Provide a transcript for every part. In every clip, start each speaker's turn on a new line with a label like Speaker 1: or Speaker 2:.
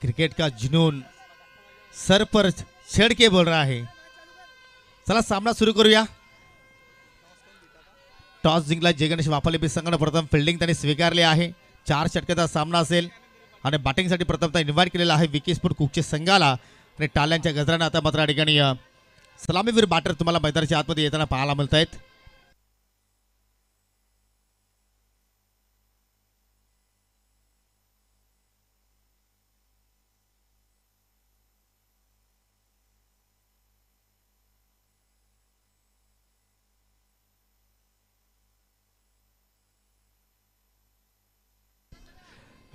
Speaker 1: cricket का जुनून sir पर छेड़ के बोल रहा है चला सामना सुरू करूया टॉस जिंकला जयगणेश वापाले बी संघानं प्रथम फिल्डिंग त्यांनी स्वीकारली आहे चार षटकाचा सामना असेल आणि बॅटिंगसाठी प्रथमतः इन्व्हाइट केलेला आहे विकेशपूर कुकचे संघाला आणि टाल्यांच्या गजरानं आता मात्र या ठिकाणी सलामीवीर बॅटर तुम्हाला मैदानाच्या आतमध्ये येताना पाहायला मिळत आहेत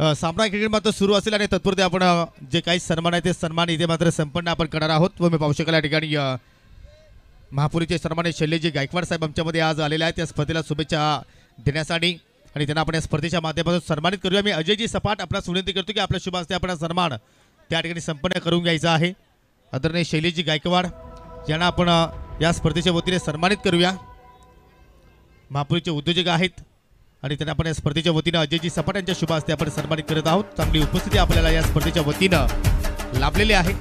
Speaker 1: सामना क्रिकेट मात्र सुरू असेल आणि तत्पुरते आपण जे काही सन्मान आहे ते सन्मान इथे मात्र संपन्न आपण करणार आहोत व मी पाहू शकाल या ठिकाणी महापुरीचे सन्माने शैलेजी गायकवाड साहेब आमच्यामध्ये आज आलेले आहेत त्या स्पर्धेला शुभेच्छा देण्यासाठी आणि त्यांना आपण या स्पर्धेच्या माध्यमातून सन्मानित करूया मी अजयजी सपाट आपल्यास विनंती करतो की आपल्या शुभास्ते आपण सन्मान त्या ठिकाणी संपन्न करून घ्यायचा आहे आदरणीय शैलेजी गायकवाड यांना आपण या स्पर्धेच्या वतीने सन्मानित करूया महापुरीचे उद्योजक आहेत आणि त्यांना आपण या स्पर्धेच्या वतीनं अजयजी सपाट यांच्या शुभ हस्ते आपण सन्मानित करत आहोत चांगली उपस्थिती आपल्याला या स्पर्धेच्या वतीनं लाभलेली आहे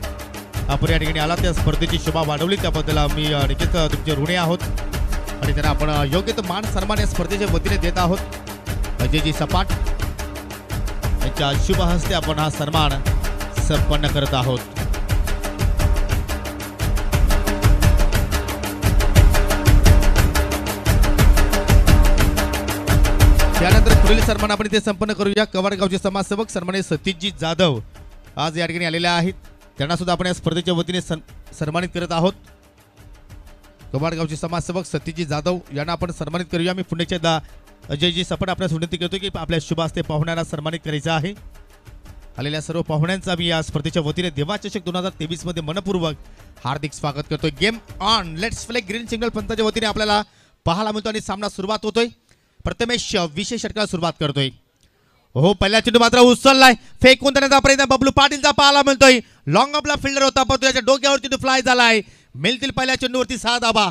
Speaker 1: आपण या ठिकाणी आला त्या स्पर्धेची शोभा वाढवली त्याबद्दल आम्ही नक्कीच तुमचे ऋणे आहोत आणि त्यांना आपण योग्य तो मान सन्मान या स्पर्धेच्या वतीने देत आहोत अजयजी सपाट यांच्या शुभ हस्ते आपण हा सन्मान संपन्न करत आहोत त्यानंतर पुढील सन्मान आपण इथे संपन्न करूया कवाडगावचे समाजसेवक सन्माने सतीशजी जाधव आज या ठिकाणी आलेले आहेत त्यांना सुद्धा आपण या स्पर्धेच्या वतीने सन्मानित करत आहोत कवाडगावचे समाजसेवक सतीशजी जाधव यांना आपण सन्मानित करूया मी पुण्याच्या दा अजयजी सपन आपल्यास विनंती करतो की आपल्या शुभ हस्ते पाहुण्यांना सन्मानित करायचं आहे आलेल्या सर्व पाहुण्यांचा मी या स्पर्धेच्या वतीने देवाचषक दोन हजार तेवीसमध्ये मनपूर्वक हार्दिक स्वागत करतोय game on let's play green signal पंथाच्या वतीने आपल्याला पाहायला मिळतो आणि सामना सुरुवात होतोय प्रथमेश विशेष षटकाला सुरुवात करतोय हो पहिला चेंडू मात्र उचललाय फेकून देण्याचा प्रयत्न बबलू पाटीलचा पाहायला मिळतोय लॉंग ऑफला फिल्डर होता पण त्याच्या डोक्यावरती तो फ्लाय झालाय मिळतील पहिल्या चेंडूवरती सहा धाबा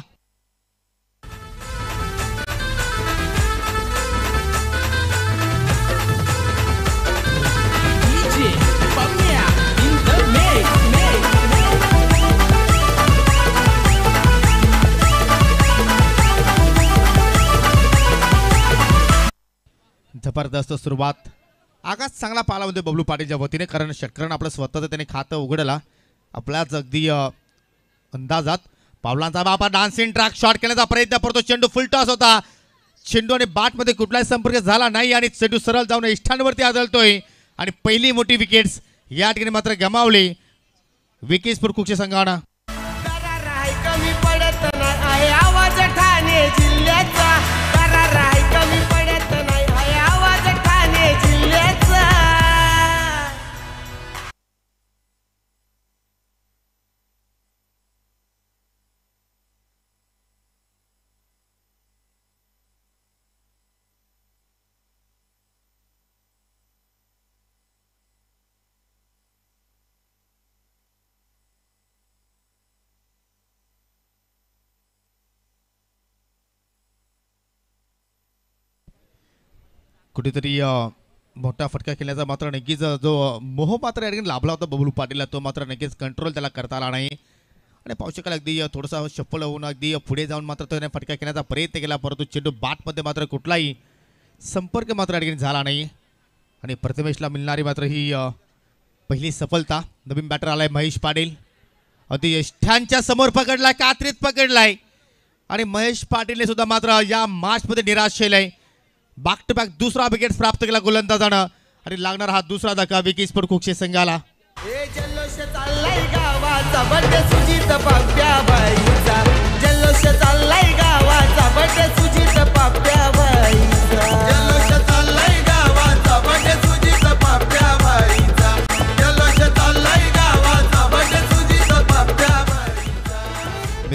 Speaker 1: जबरदस्त सुरुवात आगाच चांगला पाला म्हणजे बबलू पाटीलच्या वतीने कारण षटकरण आपलं स्वतःचं त्याने खातं उघडला आपल्याच अगदी अंदाजात पावलांचा बापा डान्सिंग ट्रॅक शॉट केल्याचा प्रयत्न करतो चेंडू फुलटॉस होता चेंडू आणि बाटमध्ये कुठलाही संपर्क झाला नाही आणि चेंडू सरळ जाऊन इष्ठांवरती आदळतोय आणि पहिली मोठी विकेट्स या ठिकाणी मात्र गमावली विकेश कुक्षे संघाना कुठेतरी मोठा फटका खेळण्याचा मात्र नक्कीच जो मोह मात्र या लाभला होता बबलू पाटीलला तो मात्र नक्कीच कंट्रोल त्याला करता आला नाही आणि पाहू शकाल अगदी थोडासा शप्पल होऊन अगदी पुढे जाऊन मात्र त्याने फटका खेळण्याचा प्रयत्न केला परंतु चेंडू बाटमध्ये मात्र कुठलाही संपर्क मात्र या झाला नाही आणि प्रथमेशला मिळणारी मात्र ही पहिली सफलता नवीन बॅटर आलाय महेश पाटील अगदी यष्ठांच्या समोर पकडलाय कात्रीत पकडलाय आणि महेश पाटीलने सुद्धा मात्र या मार्चमध्ये निराश केलाय बॅक टू बॅक दुसरा विकेट प्राप्त केला गोलंदाजानं आणि लागणार हा दुसरा धक्का विकी स्पोर्ट कुक्षे संघाला
Speaker 2: जल्लोष चाललाय गावाचा बड्डे सुजित पाप्या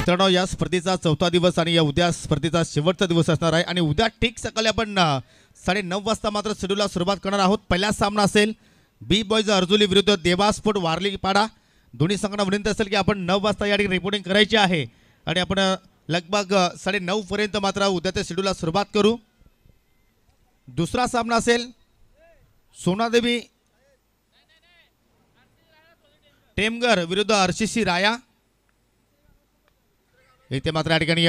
Speaker 1: मित्रांनो या स्पर्धेचा चौथा दिवस आणि या उद्या स्पर्धेचा शेवटचा दिवस असणार आहे आणि उद्या ठीक सकाळी आपण साडे नऊ वाजता मात्र शेड्यूलला सुरुवात करणार आहोत पहिला सामना असेल बी बॉयज अर्जुली विरुद्ध देवास्फोट वारलीपाडा दोन्ही संघांना विनंती असेल की आपण नऊ वाजता या ठिकाणी रिपोर्टिंग करायची आहे आणि आपण लगभग साडे नऊपर्यंत मात्र त्या शेड्यूलला सुरुवात करू दुसरा सामना असेल सोनादेवी टेमगर विरुद्ध आरसीसी राया इथे मात्र या ठिकाणी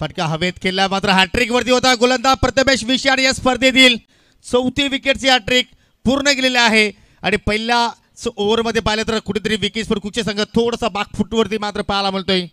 Speaker 1: फटका हवेत खेळला मात्र हॅट्रिक वरती होता गोलंदाज प्रथमेश आणि या स्पर्धेतील चौथी विकेटची हॅट्रिक पूर्ण केलेली आहे आणि पहिल्या ओव्हरमध्ये पाहिलं तर कुठेतरी विकेट पर कुठच्या संघ थोडासा बाग फुटवरती मात्र पाहायला मिळतोय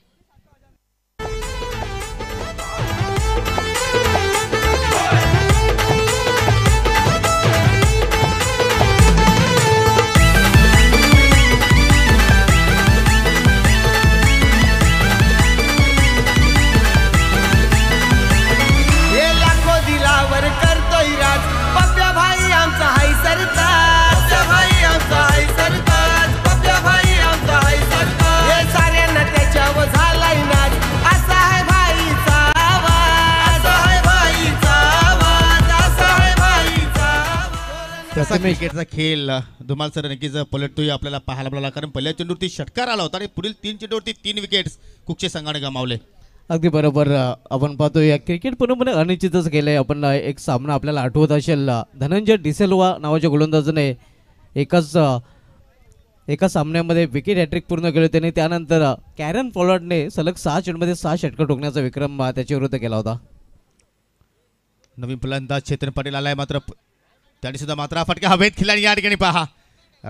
Speaker 1: क्रिकेटचा खेळ धुमाल सर नक्कीच पलटतोय आपल्याला पाहायला मिळाला कारण पहिल्या चेंडूवरती षटकार आला होता आणि पुढील तीन चेंडूवरती तीन विकेट कुक्षे संघाने गमावले
Speaker 3: अगदी बरोबर आपण पाहतो या क्रिकेट पूर्णपणे अनिश्चितच गेले आपण एक सामना आपल्याला आठवत असेल धनंजय डिसेलवा नावाच्या गोलंदाजाने एकाच एका सामन्यामध्ये विकेट हॅट्रिक पूर्ण केले आणि त्यानंतर कॅरन पॉलॉटने सलग सहा चेंडूमध्ये सहा षटकं ठोकण्याचा विक्रम त्याच्या विरुद्ध केला होता
Speaker 1: नवीन फलंदाज चेतन पाटील आलाय मात्र त्याने सुद्धा मात्र फटका हवेत खिलाडी या ठिकाणी पहा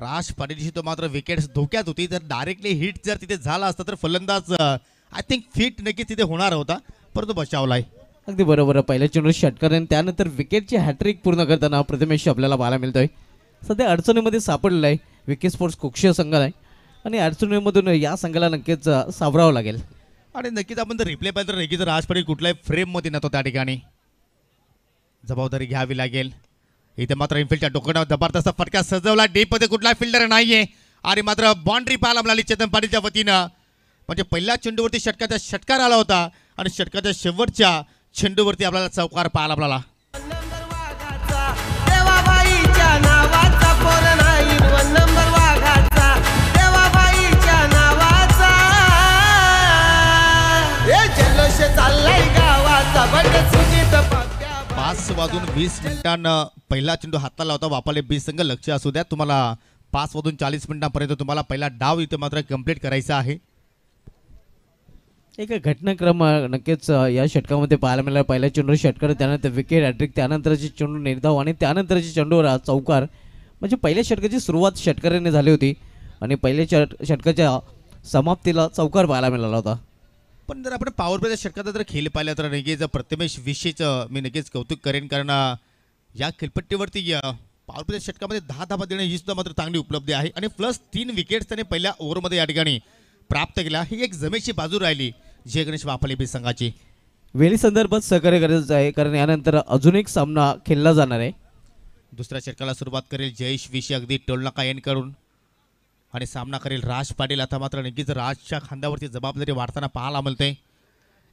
Speaker 1: राज पाटीलशी तो मात्र विकेट्स धोक्यात होती जर डायरेक्टली हिट जर तिथे झाला असता तर फलंदाज आय थिंक फिट नक्कीच तिथे
Speaker 3: होणार होता परंतु बचावलाय अगदी बरोबर पहिल्या चेंडू षटकर आणि त्यानंतर विकेटची हॅट्रिक पूर्ण करताना प्रथमेश आपल्याला पाहायला मिळतोय सध्या अडचणीमध्ये सापडलेला आहे विकेट स्पोर्ट्स कुक्षीय संघ आहे आणि अडचणीमधून या संघाला नक्कीच सावरावं लागेल
Speaker 1: आणि नक्कीच आपण जर रिप्ले पाहिजे तर नक्कीच राजपाटील पाटील कुठल्याही फ्रेममध्ये नव्हतो त्या ठिकाणी जबाबदारी घ्यावी लागेल इथे मात्र इनफिल्डच्या डोक्यावर जबरदस्त फटका सजवला डीपमध्ये कुठला फिल्डर नाहीये आणि मात्र बाउंड्री पाहायला मिळाली चेतन पाटीलच्या वतीनं म्हणजे पहिल्या चेंडूवरती षटकाचा षटकार आला होता आणि षटकाच्या शेवटच्या चेंडूवरती आपल्याला चौकार पाहायला मिळाला वाजून वीस मिनिटांना पहिला चेंडू हाताला होता बापाले बीस संघ लक्ष असू द्या तुम्हाला पाच वाजून चाळीस मिनिटांपर्यंत तुम्हाला पहिला डाव इथे मात्र कम्प्लीट करायचा आहे
Speaker 3: एक घटनाक्रम नक्कीच या षटकामध्ये पाहायला मिळाला पहिला चेंडू षटकर त्यानंतर विकेट हॅट्रिक त्यानंतरचे चेंडू निर्धाव आणि त्यानंतरचे चेंडूवर चौकार म्हणजे पहिल्या षटकाची सुरुवात षटकऱ्यांनी झाली होती आणि पहिल्या षट षटकाच्या समाप्तीला चौकार पाहायला मिळाला होता
Speaker 1: पण जर आपण पॉवर प्लेच्या षटकाचा जर खेळ पाहिला तर नगेच प्रत्यमेश विषयच मी नगेच कौतुक करेन कारण या खेळपट्टीवरती पॉवर प्लेच्या षटकामध्ये दहा धाबा देणं ही सुद्धा मात्र चांगली उपलब्धी आहे आणि प्लस तीन विकेट्स त्याने पहिल्या ओव्हरमध्ये या ठिकाणी प्राप्त केला ही एक जमेची बाजू राहिली जय गणेश वाफाले बी
Speaker 3: संघाची वेळी संदर्भात सहकार्य गरजेचं आहे कारण यानंतर अजून एक सामना खेळला जाणार आहे
Speaker 1: दुसऱ्या षटकाला सुरुवात करेल जयेश विषय अगदी टोलनाका एन करून आणि सामना करेल राज पाटील आता मात्र नक्कीच राजच्या खांद्यावरती जबाबदारी वाढताना पाहायला मिळते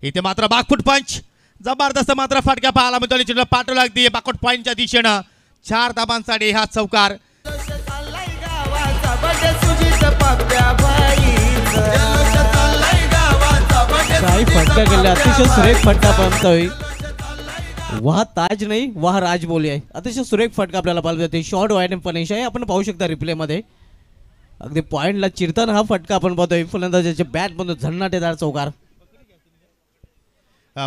Speaker 1: इथे मात्र बाकफूट पंच जबरदस्त मात्र फाटक्या पाहायला मिळतो आणि चिन्ह पाठवू लागते बाकफूट पंचच्या दिशेनं चार दाबांसाठी हा चौकार
Speaker 3: अतिशय सुरेख फटका प्राप्त वाह ताज नाही वाह राज बोली आहे अतिशय सुरेख फटका आपल्याला पाहिजे शॉर्ट पण एश आहे आपण पाहू शकता रिप्ले मध्ये अगदी पॉईंटला चिरताना हा फटका आपण पाहतोय फलंदाजाच्या बॅटमधून झन्नाटेदार चौकार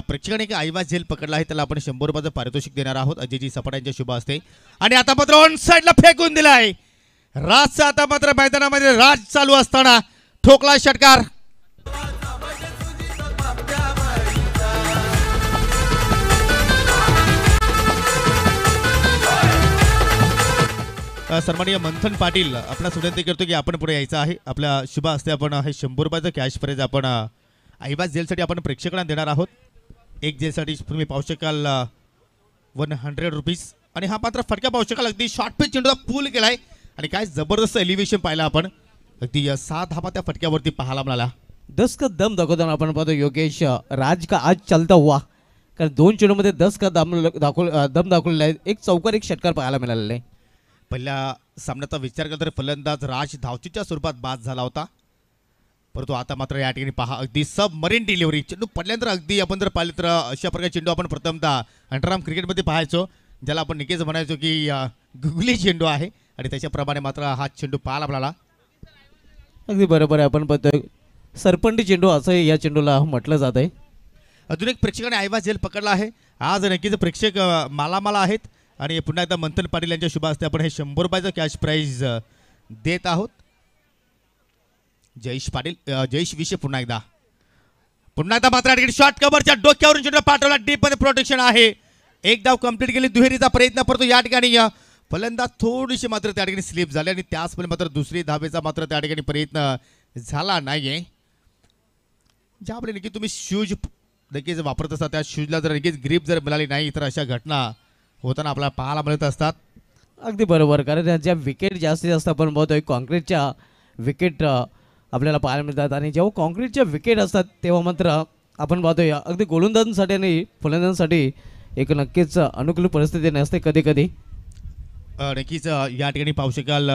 Speaker 1: प्रेक्षकाने एक आईवास झेल पकडला आहे त्याला आपण शंभर रुपयाचं पारितोषिक देणार आहोत अजयजी सपाट्यांच्या शुभ असते आणि आता मात्र ऑन साईडला फेकून दिलाय राजचा आता मात्र मैदानामध्ये राज चालू असताना ठोकला षटकार सन्माननीय मंथन पाटील आपला विनंती करतो की आपण पुढे यायचं आहे आपल्या शुभा हस्ते आपण हे शंभर रुपयाचं कॅश प्राईज आपण अहिबाज जेलसाठी आपण प्रेक्षकांना देणार आहोत एक जेलसाठी तुम्ही पाहू शकाल वन हंड्रेड रुपीज आणि हा मात्र फटका पाहू शकाल अगदी शॉर्ट पिच चेंडूला पूल केला आहे आणि काय जबरदस्त एलिव्हेशन पाहिला आपण
Speaker 3: अगदी सात हा त्या फटक्यावरती पाहायला मिळाला दस का दम दाखवताना आपण पाहतो योगेश राज का आज चलता हुआ कारण दोन चेंडूमध्ये दस का दम दाखव दम दाखवलेला आहे एक चौकार एक षटकार पाहायला मिळालेला आहे पहिल्या सामन्याचा विचार केला तर फलंदाज राज धावचीच्या स्वरूपात
Speaker 1: बाद झाला होता परंतु आता मात्र या ठिकाणी पहा अगदी सब मरीन डिलिव्हरी चेंडू पडल्यानंतर अगदी आपण जर पाहिले तर अशा प्रकारे चेंडू आपण प्रथमतः अंडरआर्म क्रिकेटमध्ये पाहायचो ज्याला आपण निकेच म्हणायचो की गुगली चेंडू आहे आणि त्याच्याप्रमाणे मात्र हा चेंडू पाहिला आपल्याला
Speaker 3: अगदी बरोबर आहे आपण पाहतोय सरपंडी चेंडू असं या चेंडूला म्हटलं जात आहे
Speaker 1: अजून एक प्रेक्षकाने आयवा झेल पकडला आहे आज नक्कीच प्रेक्षक मालामाला आहेत आणि पुन्हा एकदा मंथन पाटील यांच्या शुभा असते आपण हे शंभर रुपयाचं कॅश प्राईज देत आहोत जयेश पाटील जयेश विषय पुन्हा एकदा पुन्हा एकदा मात्र शॉर्ट कव्हरच्या डोक्यावरून चेंडू पाठवला डीप मध्ये प्रोटेक्शन आहे एक धाव कंप्लीट केली दुहेरीचा प्रयत्न करतो या ठिकाणी फलंदाज थोडीशी मात्र त्या ठिकाणी स्लिप झाली आणि त्याच मात्र दुसरी धावेचा मात्र त्या ठिकाणी प्रयत्न झाला नाहीये ज्यामुळे नक्की तुम्ही शूज
Speaker 3: नक्कीच वापरत असता त्या शूजला जर नक्कीच ग्रीप जर मिळाली नाही तर अशा घटना होताना आपल्याला पाहायला मिळत असतात अगदी बरोबर कारण त्यांच्या विकेट जास्तीत जास्त आपण बघतोय कॉन्क्रीटच्या विकेट आपल्याला पाहायला मिळतात आणि जेव्हा कॉन्क्रीटच्या विकेट असतात तेव्हा मात्र आपण पाहतोय अगदी गोलंदाजांसाठी आणि फलंदाजांसाठी एक नक्कीच अनुकूल परिस्थिती नसते कधी कधी
Speaker 1: नक्कीच या ठिकाणी पाहू शकाल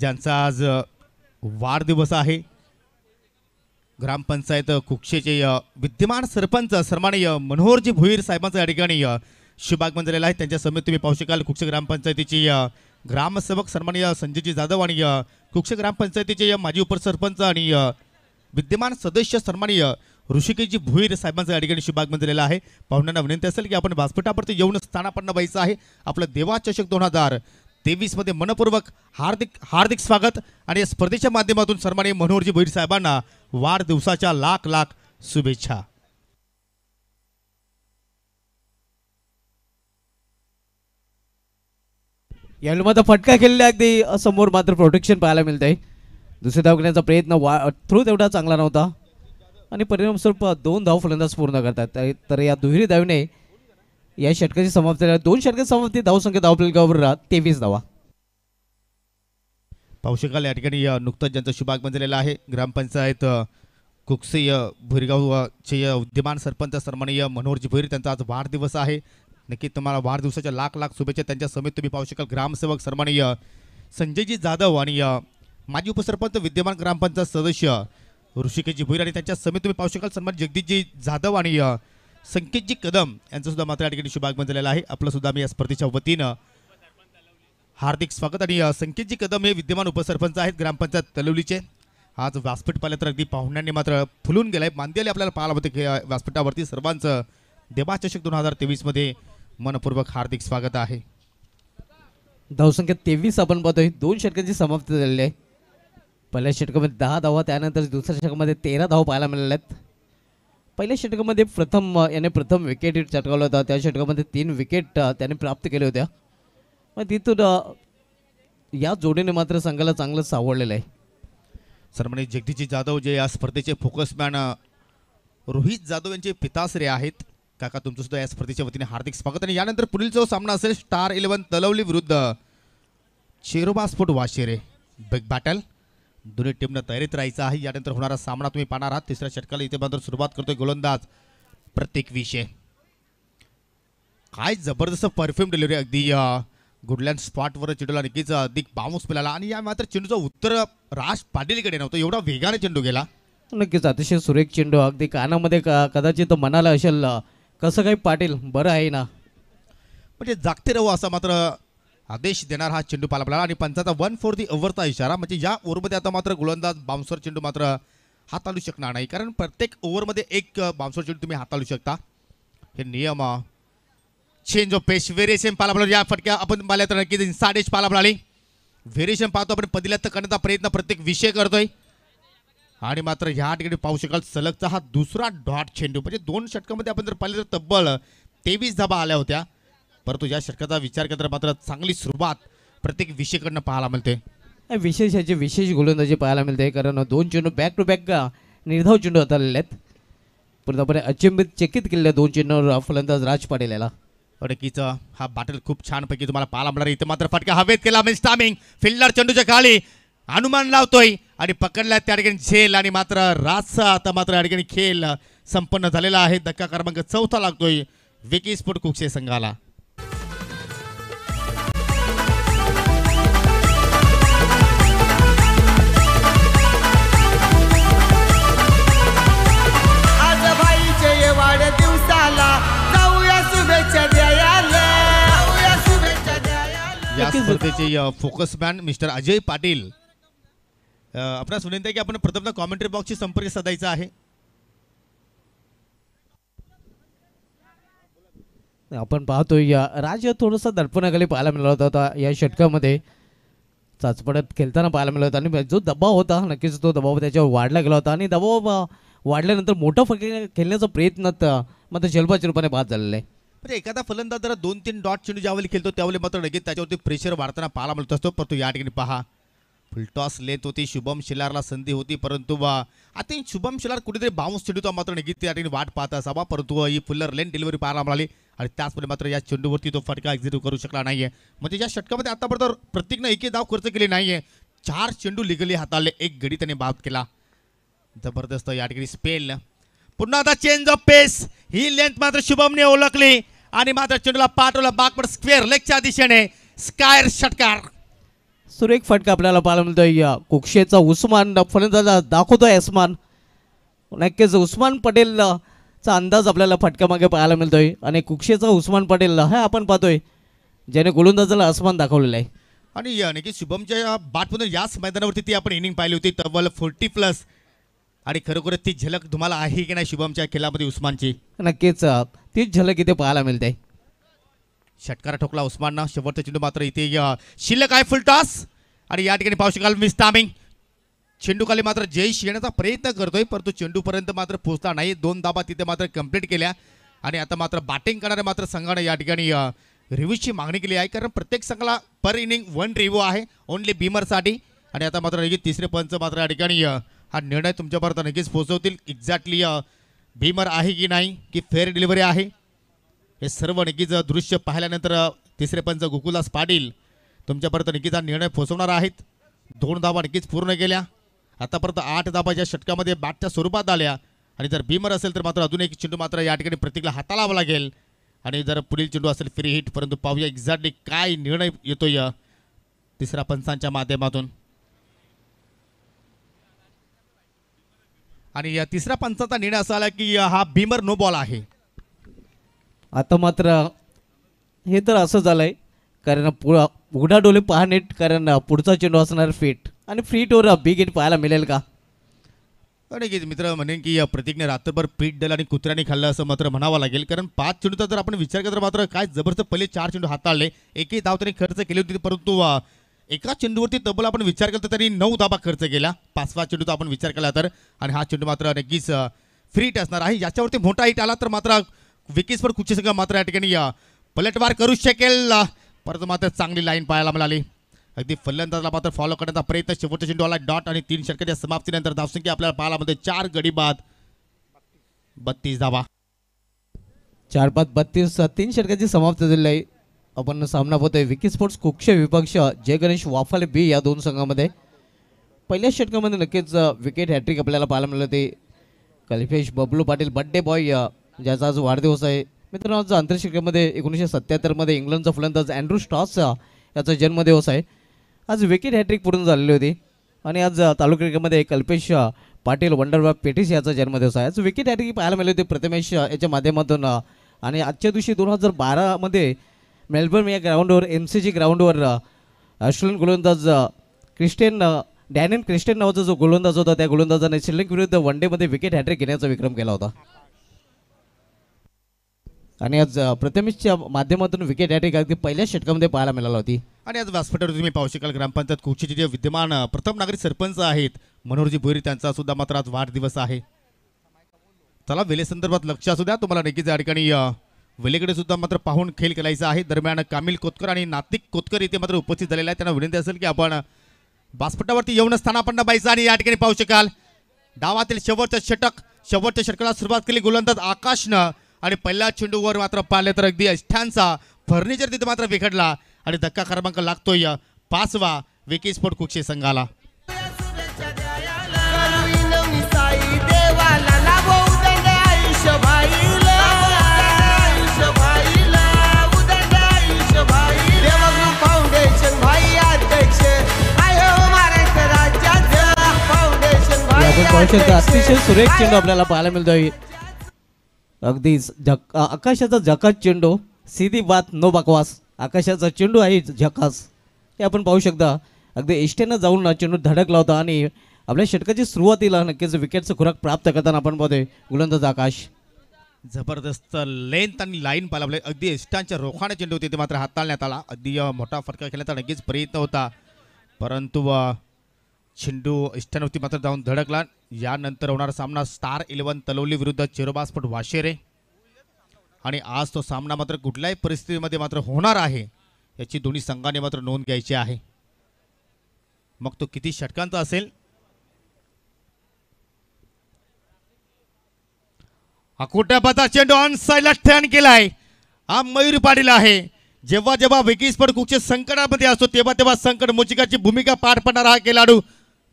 Speaker 1: ज्यांचा आज वाढदिवस आहे ग्रामपंचायत कुक्षेचे विद्यमान सरपंच सन्माननीय मनोहरजी भुईर साहेबांचं या ठिकाणी शुभागमन मंदिर आहे त्यांच्या समेत तुम्ही पाहू शकाल कुक्ष ग्रामपंचायतीची ग्रामसेवक सन्माननीय संजयजी जाधव आणि कुक्ष ग्रामपंचायतीचे माजी उपसरपंच आणि विद्यमान सदस्य सन्माननीय ऋषिकेजी भुईर साहेबांचं या ठिकाणी शुभागमन झालेलं आहे पाहुण्यांना विनंती असेल की आपण व्यासपीठावरती येऊन स्थानापन्न व्हायचं आहे आपलं देवाचषक दोन हजार तेवीसमध्ये मनपूर्वक हार्दिक हार्दिक स्वागत आणि या स्पर्धेच्या माध्यमातून सन्माननीय मनोहरजी भुईर साहेबांना वाढदिवसाच्या लाख लाख शुभेच्छा
Speaker 3: यावेळी मात्र फटका खेळल्या अगदी समोर मात्र प्रोटेक्शन पाहायला मिळतंय दुसरे धाव घेण्याचा प्रयत्न वा थ्रू तेवढा चांगला नव्हता आणि परिणामस्वरूप दोन धाव फलंदाज पूर्ण करतात तर या दुहेरी धावने या षटकाची समाप्ती दोन षटकाची समाप्ती धावसंख्या धाव राह तेवीस धावा पावशिकाल या ठिकाणी नुकतंच ज्यांचा
Speaker 1: शुभागमन झालेला आहे ग्रामपंचायत कुक्सी भुरगावचे विद्यमान सरपंच सन्मानीय मनोहरजी भुईर त्यांचा आज वाढदिवस आहे नक्की तुम्हाला वाढदिवसाच्या लाख लाख शुभेच्छा त्यांच्या समेत तुम्ही पाहू शकाल ग्रामसेवक सन्माननीय संजयजी जाधव आणि माजी उपसरपंच विद्यमान ग्रामपंचायत सदस्य ऋषिकेशजी भुईर आणि त्यांच्या समेत तुम्ही पाहू शकाल सन्मान जगदीशजी जाधव आणि संकेतजी कदम सुद्धा मात्र या ठिकाणी शुभागमन झालेलं आहे आपलं सुद्धा मी या स्पर्धेच्या वतीनं हार्दिक स्वागत आणि संकेतजी कदम हे विद्यमान उपसरपंच आहेत ग्रामपंचायत तलवलीचे आज व्यासपीठ पाहिलं तर अगदी पाहुण्यांनी मात्र फुलून गेलाय आहे आपल्याला पाहायला होते व्यासपीठावरती सर्वांचं देवाचषक दोन हजार तेवीसमध्ये मनपूर्वक हार्दिक स्वागत आहे
Speaker 3: धावसंख्या तेवीस आपण पाहतोय दोन षटकांची समाप्ती झालेली आहे पहिल्या षटकामध्ये दहा धावा त्यानंतर दुसऱ्या षटकामध्ये तेरा धाव पाहायला मिळाल्या आहेत पहिल्या षटकामध्ये प्रथम याने प्रथम विकेट चटकावला होता त्या षटकामध्ये तीन विकेट त्याने प्राप्त केल्या होत्या मग तिथून या जोडीने मात्र संघाला चांगलं सावडलेलं आहे
Speaker 1: सर म्हणजे जगदीजी जाधव जे या स्पर्धेचे फोकसमॅन रोहित जाधव यांचे पिताश्रे आहेत काका तुमचं सुद्धा या स्पर्धेच्या वतीने हार्दिक स्वागत आणि यानंतर पुढील जो सामना असेल स्टार इलेव्हन तलवली विरुद्ध चेरोबा वाशेरे बिग बॅटल दोन्ही टीमनं तयारीत राहायचं आहे यानंतर होणारा सामना तुम्ही पाहणार आहात तिसऱ्या षटकाला इथे मात्र सुरुवात करतोय गोलंदाज प्रत्येक विषय काय जबरदस्त परफ्युम डिलिव्हरी अगदी गुडलँड स्पॉटवर चेंडूला नक्कीच अधिक बाऊस मिळाला आणि या मात्र चेंडूचं उत्तर राज पाटीलकडे नव्हतं एवढा वेगाने चेंडू गेला
Speaker 3: नक्कीच अतिशय सुरेख चेंडू अगदी कानामध्ये कदाचित मनाला असेल कसं काही पाटील बरं आहे ना
Speaker 1: म्हणजे जागते राहू असा मात्र आदेश देणार हा चेंडू पाला आणि पंचाचा वन फोर दी ओव्हरचा इशारा म्हणजे या ओव्हरमध्ये आता मात्र गोलंदाज बाउन्सर चेंडू मात्र हाताळू शकणार नाही कारण प्रत्येक ओव्हरमध्ये एक बाउन्सर चेंडू तुम्ही हाताळू शकता हे नियम चेंज ऑफ पेश व्हेरिएशन पाहायला या फटक्या आपण पाहिल्या तर नक्कीच साडेच पाहायला मिळाली व्हेरिएशन पाहतो आपण पदिल्यात करण्याचा प्रयत्न प्रत्येक विषय करतोय आणि मात्र ह्या ठिकाणी पाहू शकाल सलगचा हा दुसरा डॉट चेंडू म्हणजे दोन षटकामध्ये आपण जर पाहिलं तर तब्बल तेवीस धाबा आल्या होत्या परंतु या षटकाचा विचार केला तर मात्र
Speaker 3: चांगली सुरुवात प्रत्येक विषयकडनं पाहायला मिळते विशेष याची विशेष गोलंदाजी पाहायला मिळते कारण दोन चेंडू बॅक टू बॅक निर्धाव चेंडू हाताळलेले आहेत पूर्णपणे अचंबित चकित केलेले दोन चेंडूवर फलंदाज राज पाटील याला
Speaker 1: हा बाटल खूप छानपैकी तुम्हाला पाहायला मिळणार इथं मात्र फटका हवेत केला मिस फिल्डर चेंडूच्या खाली अनुमान लावतोय आणि पकडला त्या ठिकाणी झेल आणि मात्र राजस आता मात्र या ठिकाणी खेळ संपन्न झालेला आहे धक्का क्रमांक चौथा लागतोय विकी स्पोर्ट कुक्षे संघाला या स्पर्धेचे फोकसमॅन मिस्टर अजय पाटील आपणास विनंती की आपण प्रथम कॉमेंट्री बॉक्सशी संपर्क साधायचा आहे
Speaker 3: आपण पाहतो या राज्य थोडंसं दडपणाखाली पाहायला मिळाला होता या षटकामध्ये चाचपडत खेळताना पाहायला मिळाला होता आणि जो दबाव होता नक्कीच तो दबाव त्याच्यावर वाढला गेला होता आणि दबाव वाढल्यानंतर मोठा फटके खेळण्याचा प्रयत्न मात्र जलबाच्या रूपाने बाद झालेला आहे पण
Speaker 1: म्हणजे एखादा फलंदाजा दोन तीन डॉट चेंडू ज्यावेळी खेळतो त्यावेळी मात्र नक्कीच त्याच्यावरती प्रेशर वाढताना पाहायला मिळत असतो परंतु या ठिकाणी पहा फुलटॉस लेत होती शुभम शिलारला संधी होती परंतु आता शुभम शिलार कुठेतरी बाउन्स तो मात्र निघित त्या वाट पाहत असावा परंतु ही फुल्लर लेन डिलिव्हरी पाहायला मिळाली आणि त्याचमुळे मात्र या चेंडूवरती तो फटका एक्झिट करू शकला नाहीये म्हणजे या षटकामध्ये आतापर्यंत प्रत्येकनं एकही धाव खर्च केली नाहीये चार चेंडू लिगली हाताळले एक गडी त्याने बाद केला जबरदस्त या ठिकाणी स्पेल पुन्हा आता चेंज ऑफ पेस ही लेंथ मात्र शुभमने ओळखली आणि मात्र चेंडूला पाठवला बागपड स्क्वेअर लेगच्या दिशेने स्कायर षटकार
Speaker 3: सुरेख फटका आपल्याला पाहायला मिळतोय कुक्षेचा उस्मान फलंदाजा दाखवतोय उस्मान नक्कीच उस्मान पटेल चा अंदाज आपल्याला फटका मागे पाहायला मिळतोय आणि कुक्षेचा उस्मान पटेल हा आपण पाहतोय ज्याने गोलंदाजाला अस्मान दाखवलेला आहे
Speaker 1: आणि नक्की शुभमच्या बाटमधून याच मैदानावरती ती आपण इनिंग पाहिली होती तब्बल फोर्टी प्लस आणि खरोखरच ती झलक तुम्हाला आहे की नाही शुभमच्या खेळामध्ये उस्मानची नक्कीच तीच झलक
Speaker 3: इथे पाहायला मिळते
Speaker 1: षटकारा ठोकला उस्मानना शेवटचा चेंडू मात्र इथे शिल्लक आहे फुलटॉस आणि या ठिकाणी पाहू शकाल मिस तामिंग चेंडूखाली मात्र जैश येण्याचा प्रयत्न करतोय परंतु चेंडूपर्यंत मात्र पोहोचता नाही दोन दाबा तिथे मात्र कंप्लीट केल्या आणि आता मात्र बॅटिंग करणाऱ्या मात्र संघानं या ठिकाणी रिव्ह्यूची मागणी केली आहे कारण प्रत्येक संघाला पर इनिंग वन रिव्ह्यू आहे ओनली बीमरसाठी आणि आता मात्र नक्कीच तिसरे पंच मात्र या ठिकाणी हा निर्णय तुमच्यापर्यंत नक्कीच पोहोचवतील एक्झॅक्टली बीमर आहे की नाही की फेअर डिलिव्हरी आहे हे सर्व निकीचं दृश्य पाहिल्यानंतर तिसरे पंच गोकुलदास पाटील तुमच्यापर्यंत निकीचा निर्णय पोचवणार आहेत दोन धाबा निकीच पूर्ण केल्या आतापर्यंत आठ धाबाच्या षटकामध्ये बॅटच्या स्वरूपात आल्या आणि जर बीमर असेल तर मात्र अजून एक चेंडू मात्र या ठिकाणी प्रत्येकला हाताळावा लागेल आणि जर पुढील चेंडू असेल फ्री हिट परंतु पाहूया एक्झॅक्टली काय निर्णय येतो या तिसऱ्या पंचांच्या माध्यमातून आणि या तिसऱ्या पंचाचा निर्णय असा आला की हा भीमर नो बॉल आहे
Speaker 3: आता मात्र हे तर असं झालं आहे कारण पु उघडा डोले पाहणे कारण पुढचा चेंडू असणार फिट आणि फ्रीटवर बिग इट पाहायला मिळेल का
Speaker 1: नक्कीच मित्र म्हणेन की या प्रतीकने रात्रभर
Speaker 3: पीठ दिलं आणि कुत्र्याने खाल्लं असं मात्र
Speaker 1: म्हणावं लागेल कारण पाच चेंडूचा जर आपण विचार केला तर मात्र काय जबरदस्त पहिले चार चेंडू हाताळले एकही धाव त्यांनी खर्च केली होती परंतु एका चेंडूवरती तब्बल आपण विचार केला तर त्यांनी नऊ धाबा खर्च केला पाचवा चेंडूचा आपण विचार केला तर आणि हा चेंडू मात्र नक्कीच फ्रीट असणार आहे याच्यावरती मोठा हिट आला तर मात्र विकेसवर कुठची संघ मात्र या ठिकाणी पलटवार करू शकेल परत मात्र चांगली लाईन पाहायला मिळाली अगदी फलंदाजाला मात्र फॉलो करण्याचा प्रयत्न शेवटचा चेंडू आला डॉट आणि तीन षटकाच्या समाप्तीनंतर धावसंख्या आपल्याला पाहायला मिळते चार गडी बाद बत्तीस धावा
Speaker 3: चार पाच बत्तीस तीन षटकाची समाप्त झालेली आपण सामना पाहतोय विकी स्पोर्ट्स कुक्ष विपक्ष जय गणेश वाफल बी या दोन संघामध्ये पहिल्या षटकामध्ये नक्कीच विकेट हॅट्रिक आपल्याला पाहायला मिळत ते कल्पेश बबलू पाटील बड्डे बॉय ज्याचा म्हणजे आज वाढदिवस आहे मित्रांनो आज आंतरशिक्षेमध्ये एकोणीसशे सत्याहत्तरमध्ये इंग्लंडचा फलंदाज अँड्रू स्टॉसचा याचा जन्मदिवस आहे आज विकेट हॅट्रिक पूर्ण झालेली होती आणि आज तालुक्यामध्ये कल्पेश पाटील वंडरबाब पेटिस याचा जन्मदिवस आहे आज विकेट हॅट्रिक पाहायला मिळली होती प्रथमेश याच्या माध्यमातून आणि आजच्या दिवशी दोन हजार बारामध्ये मेलबर्न या ग्राउंडवर एम सी जी ग्राउंडवर ऑस्ट्रेलियन गोलंदाज क्रिस्टियन डॅनिन क्रिस्टियन नावाचा जो गोलंदाज होता त्या गोलंदाजाने श्रीलंकेविरुद्ध वन डेमध्ये विकेट हॅट्रिक घेण्याचा विक्रम केला होता आणि आज प्रथमेशच्या माध्यमातून विकेट या ठिकाणी पहिल्याच षटकामध्ये पाहायला मिळाला होती
Speaker 1: आणि आज व्यासपीठावर तुम्ही पाहू शकाल ग्रामपंचायत कुर्चीचे जे विद्यमान प्रथम नागरिक सरपंच आहेत मनोहरजी भोईर त्यांचा सुद्धा मात्र आज वाढदिवस आहे चला वेलेसंदर्भात लक्ष असू द्या तुम्हाला नक्कीच या ठिकाणी वेलेकडे सुद्धा मात्र पाहून खेळ खेळायचा आहे दरम्यान कामिल कोतकर आणि नातिक कोतकर इथे मात्र उपस्थित झालेला आहे त्यांना विनंती असेल की आपण बासपटावरती येऊन स्थानापन्न पाहिजे आणि या ठिकाणी पाहू शकाल डावातील शेवटचं षटक शेवटच्या षटकाला सुरुवात केली गोलंदाज आकाशनं आणि पहिल्या चेंडूवर मात्र पाहिले तर अगदी अष्ठांचा फर्निचर तिथे मात्र विखडला आणि धक्का क्रमांक लागतोय पाचवा विकी स्पोर्ट कुक्षी संघाला
Speaker 3: अतिशय सुरेख चेंडू आपल्याला पाहायला मिळतोय अगदी झक आकाशाचा झकास चेंडू सीधी बात नो बकवास आकाशाचा चेंडू आहे झकास हे आपण पाहू शकता अगदी एष्टेनं जाऊन चेंडू धडकला होता आणि आपल्या षटकाची सुरुवातीला नक्कीच विकेटचं खुराक प्राप्त करताना आपण पाहतोय गुलंदाज आकाश
Speaker 1: जबरदस्त लेंथ आणि लाईन पाहिला आपल्या अगदी एष्टांच्या रोखाने चेंडू होते ते मात्र हाताळण्यात आला अगदी मोठा फटका खेळण्याचा नक्कीच प्रयत्न होता परंतु चेंडू इष्टानवती मात्र जाऊन धडकला यानंतर होणारा सामना स्टार इलेव्हन तलवली विरुद्ध चिरोबासपट वाशेरे आणि आज तो सामना मात्र कुठल्याही परिस्थितीमध्ये मात्र होणार आहे याची दोन्ही संघाने मात्र नोंद घ्यायची आहे मग तो किती षटकांचा असेल अकोट्यापाचा चेंडू ऑन साईडला केला केलाय हा मयूर पाडील आहे जेव्हा जेव्हा विकीस्पट कुचे संकटामध्ये असतो तेव्हा तेव्हा संकट मुचिकाची भूमिका पार पडणारा हा खेळाडू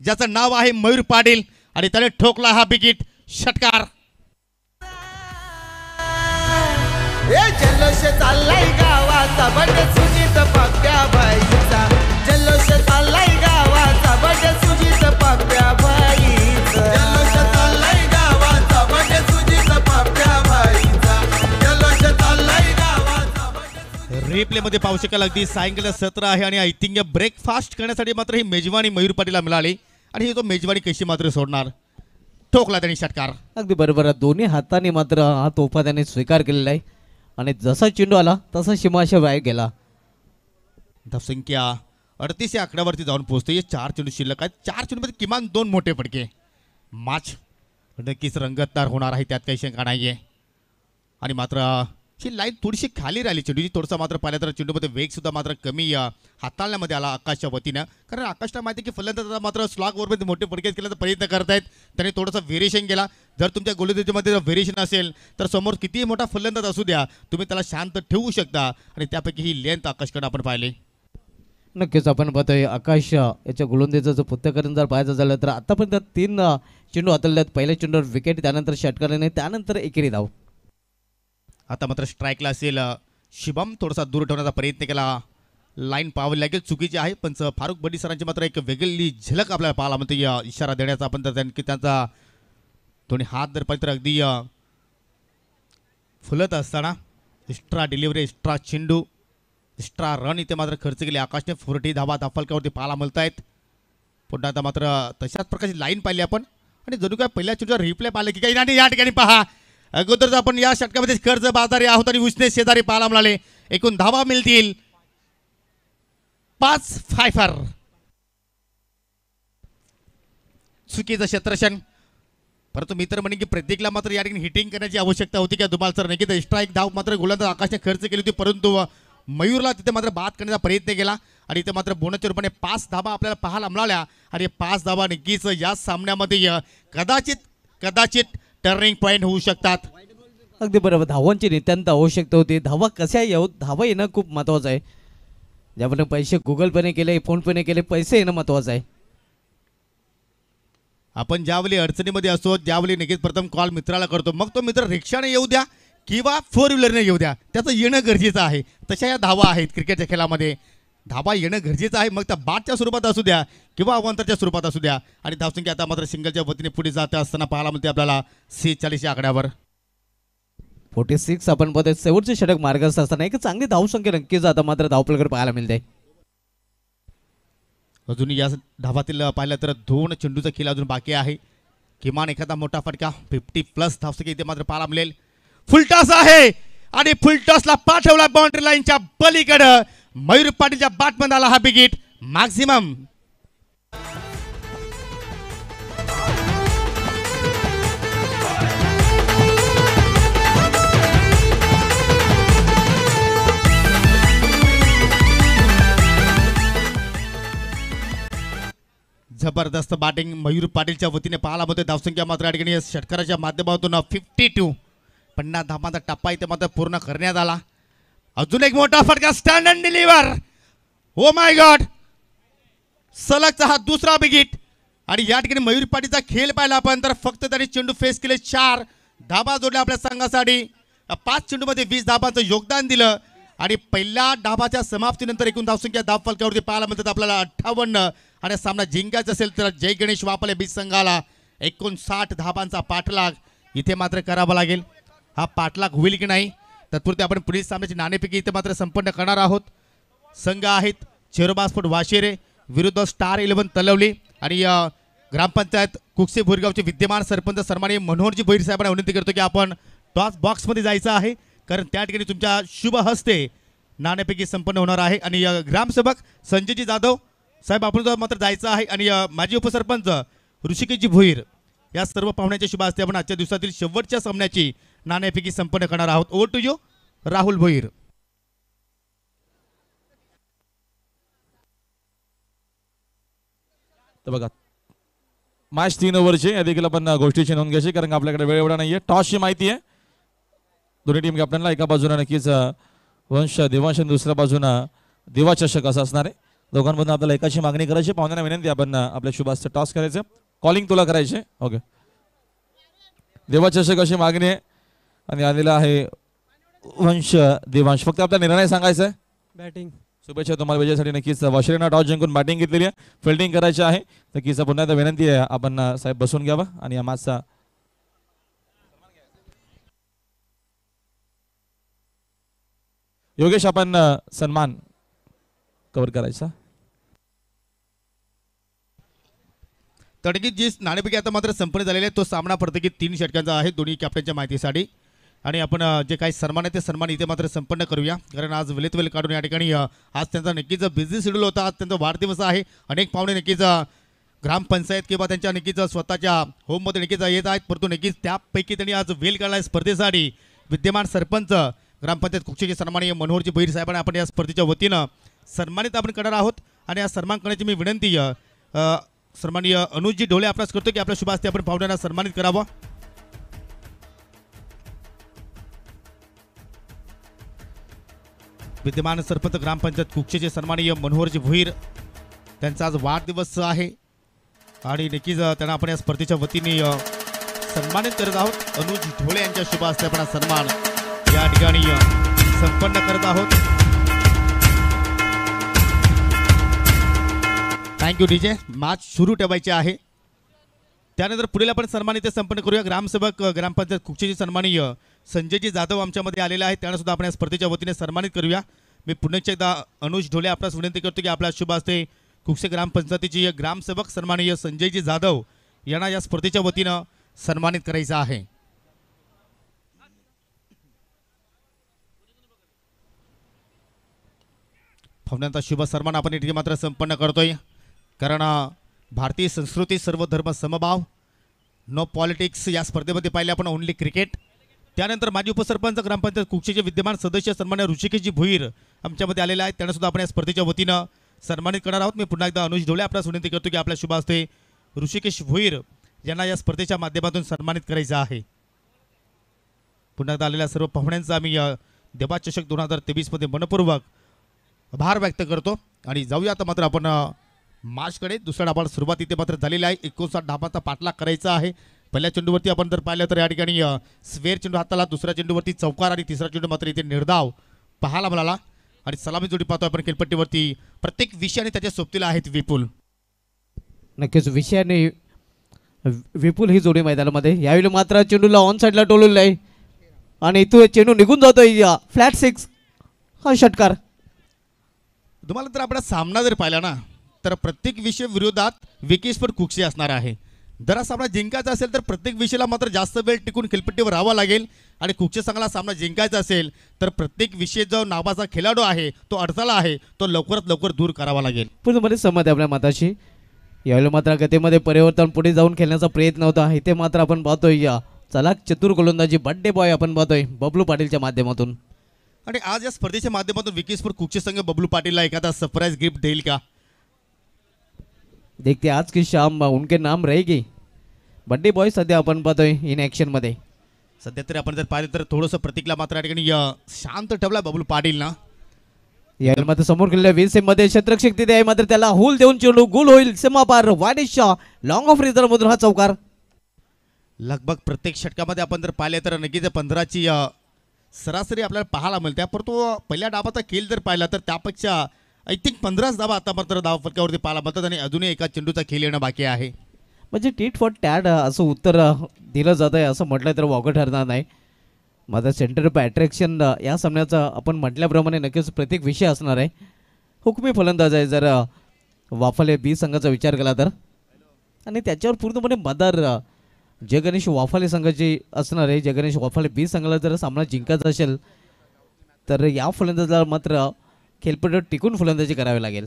Speaker 1: ज्याचं नाव आहे मयूर पाटील आणि त्याने ठोकला हा बिकीट षटकार जल्लोष चाललाय गावाचा बट सुजित पाप्या
Speaker 2: बाईचा जल्लोष चाललाय गावाचा बट सुजित पाप्या बाईचा जल्लोष चाललाय गावाचा बट सुजित पाप्या बाईचा जल्लोष चाललाय
Speaker 1: गावाचा रिप्ले मध्ये पाहू शकाल अगदी सायंकाळ सत्र आहे आणि ऐतिंग्य ब्रेकफास्ट करण्यासाठी मात्र ही मेजवानी मयूर पाटीलला मिळाली आणि तो मेजवानी कशी मात्र
Speaker 3: सोडणार ठोकला त्यांनी षटकार अगदी बरोबर दोन्ही हाताने मात्र हा तोफा त्याने स्वीकार केलेला आहे आणि जसा चेंडू आला तसा शिमाशा बाहेर गेला
Speaker 1: धावसंख्या अडतीस या आकड्यावरती जाऊन पोहोचते हे चार चेंडू शिल्लक आहेत चार चेंडूमध्ये किमान दोन मोठे फटके माच नक्कीच रंगतदार होणार आहे त्यात काही शंका नाही आहे आणि मात्र ही लाईन थोडीशी खाली राहिली चेंडूची थोडसा मात्र पाहिलं तर चेंडूमध्ये सुद्धा मात्र कमी हाताळण्यामध्ये आला आकाशच्या वतीनं कारण आकाशला माहिती की फलंदाजा मात्र स्लॉग ओव्हरमध्ये मोठे फटकेच केल्याचा प्रयत्न करतायत त्यांनी थोडंसं व्हेरिएशन केला जर तुमच्या गोलंदाजीमध्ये जर व्हेरिएशन असेल तर समोर कितीही मोठा फलंदाज असू द्या तुम्ही त्याला शांत ठेवू शकता आणि त्यापैकी ही लेंथ आकाशकडे आपण पाहिली
Speaker 3: नक्कीच आपण पाहतोय आकाश याच्या गोलंदाजाचं पुस्तकारण जर पाहायचं झालं तर आतापर्यंत तीन चेंडू हाताळल्यात पहिल्या चेंडूवर विकेट त्यानंतर नाही त्यानंतर एकेरी धाव आता मात्र स्ट्राईकला असेल शिबम थोडासा दूर ठेवण्याचा प्रयत्न केला लाईन
Speaker 1: पाहावी लागेल चुकीची आहे पण फारूक बडी सरांची मात्र एक वेगळी झलक आपल्याला पाहायला म्हणते इशारा देण्याचा आपण तर त्यांनी त्यांचा दोन्ही हात जर पाहिजे तर अगदी फुलत असताना एक्स्ट्रा डिलिव्हरी एक्स्ट्रा चेंडू एक्स्ट्रा रन इथे मात्र खर्च केले आकाशने फोरटी धावा धाफलक्यावरती पाहायला मिळत आहेत पुन्हा आता मात्र तशाच प्रकारची लाईन पाहिली आपण आणि जणू काय पहिल्या चेंडूचा रिप्लाय पाहिले की काही नाही या ठिकाणी पहा अगोदरच आपण या षटकामध्ये कर्ज बाजारी आहोत आणि उष्णे शेजारी पाहायला मिळाले एकूण धावा मिळतील पाच फायफर चुकीचं क्षेत्रक्षण परंतु मित्र म्हणे की प्रत्येकला मात्र या ठिकाणी हिटिंग करण्याची आवश्यकता होती का दुमाल सर नक्कीच स्ट्राईक धाव मात्र गोलंदाज आकाशने खर्च केली होती परंतु मयूरला तिथे मात्र बाद करण्याचा प्रयत्न केला आणि इथे मात्र बोनसच्या रूपाने पाच धाबा आपल्याला पाहायला मिळाल्या आणि पाच धाबा नक्कीच या सामन्यामध्ये
Speaker 3: कदाचित कदाचित टर्निंग पॉईंट होऊ शकतात अगदी बरोबर धावांची नित्यांत आवश्यकता होती धावा कशा येऊ धावा येणं खूप महत्वाचं आहे ज्यामुळे पैसे गुगल पेने केले फोनपेने केले पैसे येणं महत्वाचं आहे
Speaker 1: आपण ज्यावेळी अडचणीमध्ये असतो ज्यावेळी नक्कीच प्रथम कॉल मित्राला करतो मग तो मित्र रिक्षाने येऊ द्या किंवा फोर व्हीलरने येऊ द्या त्याचं येणं गरजेचं आहे तशा या धावा आहेत क्रिकेटच्या खेळामध्ये धाबा येणं गरजेचं आहे मग त्या बाटच्या स्वरूपात असू द्या किंवा अवंतरच्या स्वरूपात असू द्या आणि धावसंख्या आता मात्र सिंगलच्या वतीने पुढे जात असताना पाहायला मिळते आपल्याला सेहेचाळीस या आकड्यावर
Speaker 3: फोर्टी सिक्स आपण पद शेवटचे षटक मार्गस्थ असताना एक चांगली धावसंख्या नक्कीच आता मात्र धावपलकर पाहायला मिळते
Speaker 1: अजून या धावातील पाहिलं तर दोन चेंडूचा खेळ अजून बाकी आहे किमान एखादा मोठा फटका फिफ्टी प्लस धावसंख्या इथे मात्र पाहायला मिळेल फुलटॉस आहे आणि फुलटॉसला पाठवला बाउंड्री लाईनच्या पलीकडं मयूर पाटीलच्या बाटमध्ये आला हा बिकिट मॅक्झिमम जबरदस्त बॅटिंग मयूर पाटीलच्या वतीने पाहायला मध्ये धावसंख्या मात्र या ठिकाणी षटकाराच्या माध्यमातून फिफ्टी टू पन्नास धावांचा टप्पा इथे मात्र पूर्ण करण्यात आला अजून एक मोठा फटका स्टँड अँड डिलिव्हर हो माय गॉड सलगचा हा दुसरा बिगिट आणि या ठिकाणी मयूर पाटीचा खेळ पाहिला आपण तर फक्त त्यांनी चेंडू फेस केले चार धाबा जोडल्या आपल्या संघासाठी पाच मध्ये वीस धाबांचं योगदान दिलं आणि पहिल्या डाबाच्या समाप्तीनंतर एकूण धावसंख्या धाब फलक्यावरती पाहायला मिळतात आपल्याला अठ्ठावन्न आणि सामना जिंकायचा असेल तर जय गणेश वापले बीज संघाला एकोणसाठ धाबांचा पाठलाग इथे मात्र करावा लागेल हा पाठलाग होईल की नाही तत्पुरते आपण पुढील सामन्याची नाणेपैकी इथे मात्र संपन्न करणार आहोत संघ आहेत चेरोबास्फोट वाशेरे विरुद्ध स्टार इलेव्हन तलवली आणि ग्रामपंचायत कुकसे भोरगावचे विद्यमान सरपंच सन्मानी मनोहरजी भोईर साहेबांना विनंती करतो की आपण टॉस बॉक्समध्ये जायचं आहे कारण त्या ठिकाणी तुमच्या शुभ हस्ते नाण्यापैकी संपन्न होणार आहे आणि ग्रामसेवक संजयजी जाधव साहेब आपण मात्र जायचं आहे आणि माजी उपसरपंच ऋषिकेशजी भोईर या सर्व पाहुण्याच्या शुभ हस्ते आपण आजच्या दिवसातील शेवटच्या सामन्याची नाण्यापैकी संपन्न करणार आहोत over to you Rahul Bhoir तर बघा मॅच तीन ओव्हरची या देखील आपण गोष्टीची नोंद घ्यायची कारण आपल्याकडे वेळ एवढा नाहीये टॉसची माहिती आहे दोन्ही टीम कॅप्टनला एका बाजूने नक्कीच वंश देवांश आणि दुसऱ्या बाजूनं देवाचषक असं असणार आहे दोघांमधून आपल्याला एकाची मागणी करायची पाहुण्या विनंती आपण आपल्या शुभासचं टॉस करायचं कॉलिंग तुला करायचे ओके देवाचषक अशी मागणी आहे आणि आलेला आहे वंश देवांश फक्त आपला निर्णय सांगायचा आहे बॅटिंग शुभेच्छा तुम्हाला विजयासाठी नक्कीच वाशिरीनं टॉस जिंकून बॅटिंग घेतलेली आहे फिल्डिंग करायची आहे नक्कीच पुन्हा एकदा विनंती आहे आपण साहेब बसून घ्यावा आणि या योगेश आपण सन्मान कव्हर करायचा तडकीत जी नाणेपैकी आता मात्र संपन्न झालेला आहे तो सामना प्रत्येकी तीन षटकांचा आहे दोन्ही कॅप्टनच्या माहितीसाठी आणि आपण जे काही सन्मान आहे ते सन्मान इथे मात्र संपन्न करूया कारण आज वेळेत वेल काढून या ठिकाणी आज त्यांचा नक्कीच बिझनेस शेड्यूल होता आज त्यांचा वाढदिवस आहे अनेक पाहुणे नक्कीच ग्रामपंचायत किंवा त्यांच्या नक्कीच स्वतःच्या होममध्ये नक्कीच येत आहेत परंतु नक्कीच त्यापैकी त्यांनी आज वेल काढला स्पर्धेसाठी विद्यमान सरपंच ग्रामपंचायत कुक्षेचे सन्मानीय मनोहरजी बहिर साहेब आपण या स्पर्धेच्या वतीनं सन्मानित आपण करणार आहोत आणि या सन्मान करण्याची मी विनंती सन्माननीय अनुजी ढोले आपणास करतो की आपल्या शुभास्ते आपण पाहुण्यांना सन्मानित करावं विद्यमान सरपंच ग्रामपंचायत कुक्षेचे सन्माननीय मनोहरजी भुईर त्यांचा आज वाढदिवस आहे आणि नक्कीच त्यांना आपण या स्पर्धेच्या वतीने सन्मानित करत आहोत अनुज ढोळे यांच्या शुभ हस्ते आपण सन्मान या ठिकाणी संपन्न करत आहोत थँक्यू डीजे मॅच सुरू ठेवायची आहे त्यानंतर पुढील आपण सन्मान इथे संपन्न करूया ग्रामसेवक ग्रामपंचायत कुक्षेचे सन्मानीय संजयजी जाधव आमच्यामध्ये आलेले आहेत त्यांना सुद्धा आपण या स्पर्धेच्या वतीने सन्मानित करूया मी पुणे एकदा अनुज ढोले आपल्यास विनंती करतो की आपल्या शुभ असते कुक्षे ग्रामपंचायतीचे ग्रामसेवक सन्माननीय संजयजी जाधव यांना या स्पर्धेच्या वतीनं सन्मानित करायचं आहे फवण्यांचा शुभ सन्मान आपण इथे मात्र संपन्न करतोय कारण भारतीय संस्कृती सर्व धर्म समभाव नो पॉलिटिक्स या स्पर्धेमध्ये पाहिले आपण ओन्ली क्रिकेट त्यानंतर माजी उपसरपंच ग्रामपंचायत कुक्षेचे विद्यमान सदस्य सन्मान्य ऋषिकेशजी भुईर आमच्यामध्ये आलेले आहेत त्यांना सुद्धा आपण या स्पर्धेच्या वतीनं सन्मानित करणार आहोत मी पुन्हा एकदा अनुज ढोळे आपल्याला विनंती करतो की आपल्या शुभास्ते ऋषिकेश भुईर यांना या स्पर्धेच्या माध्यमातून सन्मानित करायचं आहे पुन्हा एकदा आलेल्या सर्व पाहुण्यांचा आम्ही देवा चषक दोन हजार तेवीसमध्ये मनपूर्वक आभार व्यक्त करतो आणि जाऊया आता मात्र आपण मार्चकडे दुसरा डाबाला सुरुवात इथे मात्र झालेली आहे एकोणसाठ डाबाचा पाठलाग करायचा आहे पहिल्या चेंडूवरती आपण जर पाहिलं तर या ठिकाणी स्वेर चेंडू हाताला दुसऱ्या चेंडूवरती चौकार आणि तिसरा चेंडू मात्र इथे निर्धाव पाहायला मिळाला आणि सलामी जोडी पाहतो आपण खेळपट्टीवरती प्रत्येक
Speaker 3: विषयाने त्याच्या सोबतीला आहेत विपुल नक्कीच विषयाने विपुल ही जोडी मैदानामध्ये यावेळी मात्र चेंडूला ऑन साईडला टोलून आहे आणि इथून चेंडू निघून जातोय फ्लॅट सिक्स हा षटकार तुम्हाला तर आपला
Speaker 1: सामना जर पाहिला ना तर प्रत्येक विषय विरोधात पण कुक्षे असणार आहे जरा सामना जिंकायचा असेल तर प्रत्येक विषयाला मात्र जास्त वेळ टिकून खेळपट्टीवर राहावा लागेल आणि कुठच्या संघाला सामना जिंकायचा असेल तर प्रत्येक विषय जो नावाचा खेळाडू आहे तो अडथळा आहे तो लवकरात लवकर दूर
Speaker 3: करावा लागेल पूर्णपणे समज आहे आपल्या मताशी यावेळी मात्र गतीमध्ये परिवर्तन पुढे जाऊन खेळण्याचा प्रयत्न होता इथे मात्र आपण पाहतोय या चला चतुर गोलंदाजी बड्डे बॉय आपण पाहतोय बबलू पाटीलच्या माध्यमातून
Speaker 1: आणि आज या स्पर्धेच्या माध्यमातून विकेशपूर कुकचे संघ बबलू पाटीलला एखादा सरप्राईज गिफ्ट देईल का
Speaker 3: देखते आज की शाम उनके नाम रहेगी बड्डे बॉय सध्या आपण पाहतोय इन ॲक्शनमध्ये
Speaker 1: सध्या तरी आपण जर पाहिलं तर थोडंसं प्रतीकला मात्र या ठिकाणी शांत ठेवला बबलू पाटील ना
Speaker 3: या मात्र समोर केलेल्या वीस मध्ये शत्रक्षक तिथे आहे मात्र त्याला होल देऊन चेंडू गोल होईल सिमापार वाडेशा लॉंग ऑफ रिझर मधून हा चौकार
Speaker 1: लगभग प्रत्येक षटकामध्ये आपण जर पाहिले तर नक्कीच पंधराची सरासरी आपल्याला पाहायला मिळते परंतु तो पहिल्या डाबाचा खेळ जर पाहिला तर त्यापेक्षा आय थिंक पंधराच डाबा आता मात्र फलकावरती पाहायला मिळतात आणि अजूनही एका चेंडूचा खेळ येणं बाकी आहे
Speaker 3: म्हणजे टीट फॉर टॅड असं उत्तर दिलं जात आहे असं म्हटलं तर वागं ठरणार नाही माझा सेंटर ऑफ अट्रॅक्शन या सामन्याचा आपण म्हटल्याप्रमाणे नक्कीच प्रत्येक विषय असणार आहे हुकमी फलंदाज आहे जर वाफाले बी संघाचा विचार केला तर आणि त्याच्यावर पूर्णपणे मदार जगनेश वाफाले संघाचे असणार आहे जगनेश वाफाले बी संघाला जर सामना जिंकायचा असेल तर या फलंदाजाला मात्र खेळपट्टीवर टिकून फलंदाजी करावी लागेल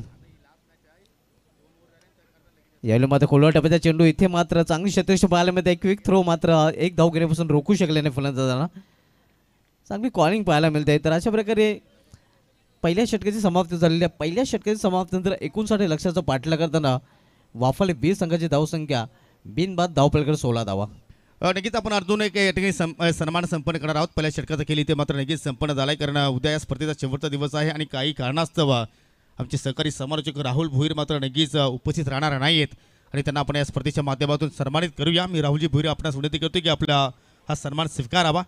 Speaker 3: यावेळी मात्र खोलवर टप्प्याचा चेंडू इथे मात्र चांगली शतश पाहायला मिळते एक क्विक थ्रो मात्र एक धाव घेण्यापासून रोखू शकले नाही जाणं चांगली कॉलिंग पाहायला मिळते तर अशा प्रकारे पहिल्या षटकाची समाप्ती झालेली आहे पहिल्या षटकाची समाप्तीनंतर एकोणसाठ लक्षाचं पाठला करताना वाफाले बी संघाची धावसंख्या बिनबाद धावपलकर सोळा धावा नक्कीच आपण अर्जुन एक या ठिकाणी सन्मान संपन्न करणार आहोत पहिल्या षटकाचा केली ते मात्र
Speaker 1: नक्कीच संपन्न आहे कारण उद्या या स्पर्धेचा शेवटचा दिवस आहे आणि काही कारणास्तव आमचे सहकारी समालोचक राहुल भुईर मात्र नक्कीच उपस्थित राहणार नाही आहेत आणि त्यांना आपण या स्पर्धेच्या माध्यमातून सन्मानित करूया मी राहुलजी भुईर आपणास विनंती करतो की आपला हा सन्मान स्वीकारावा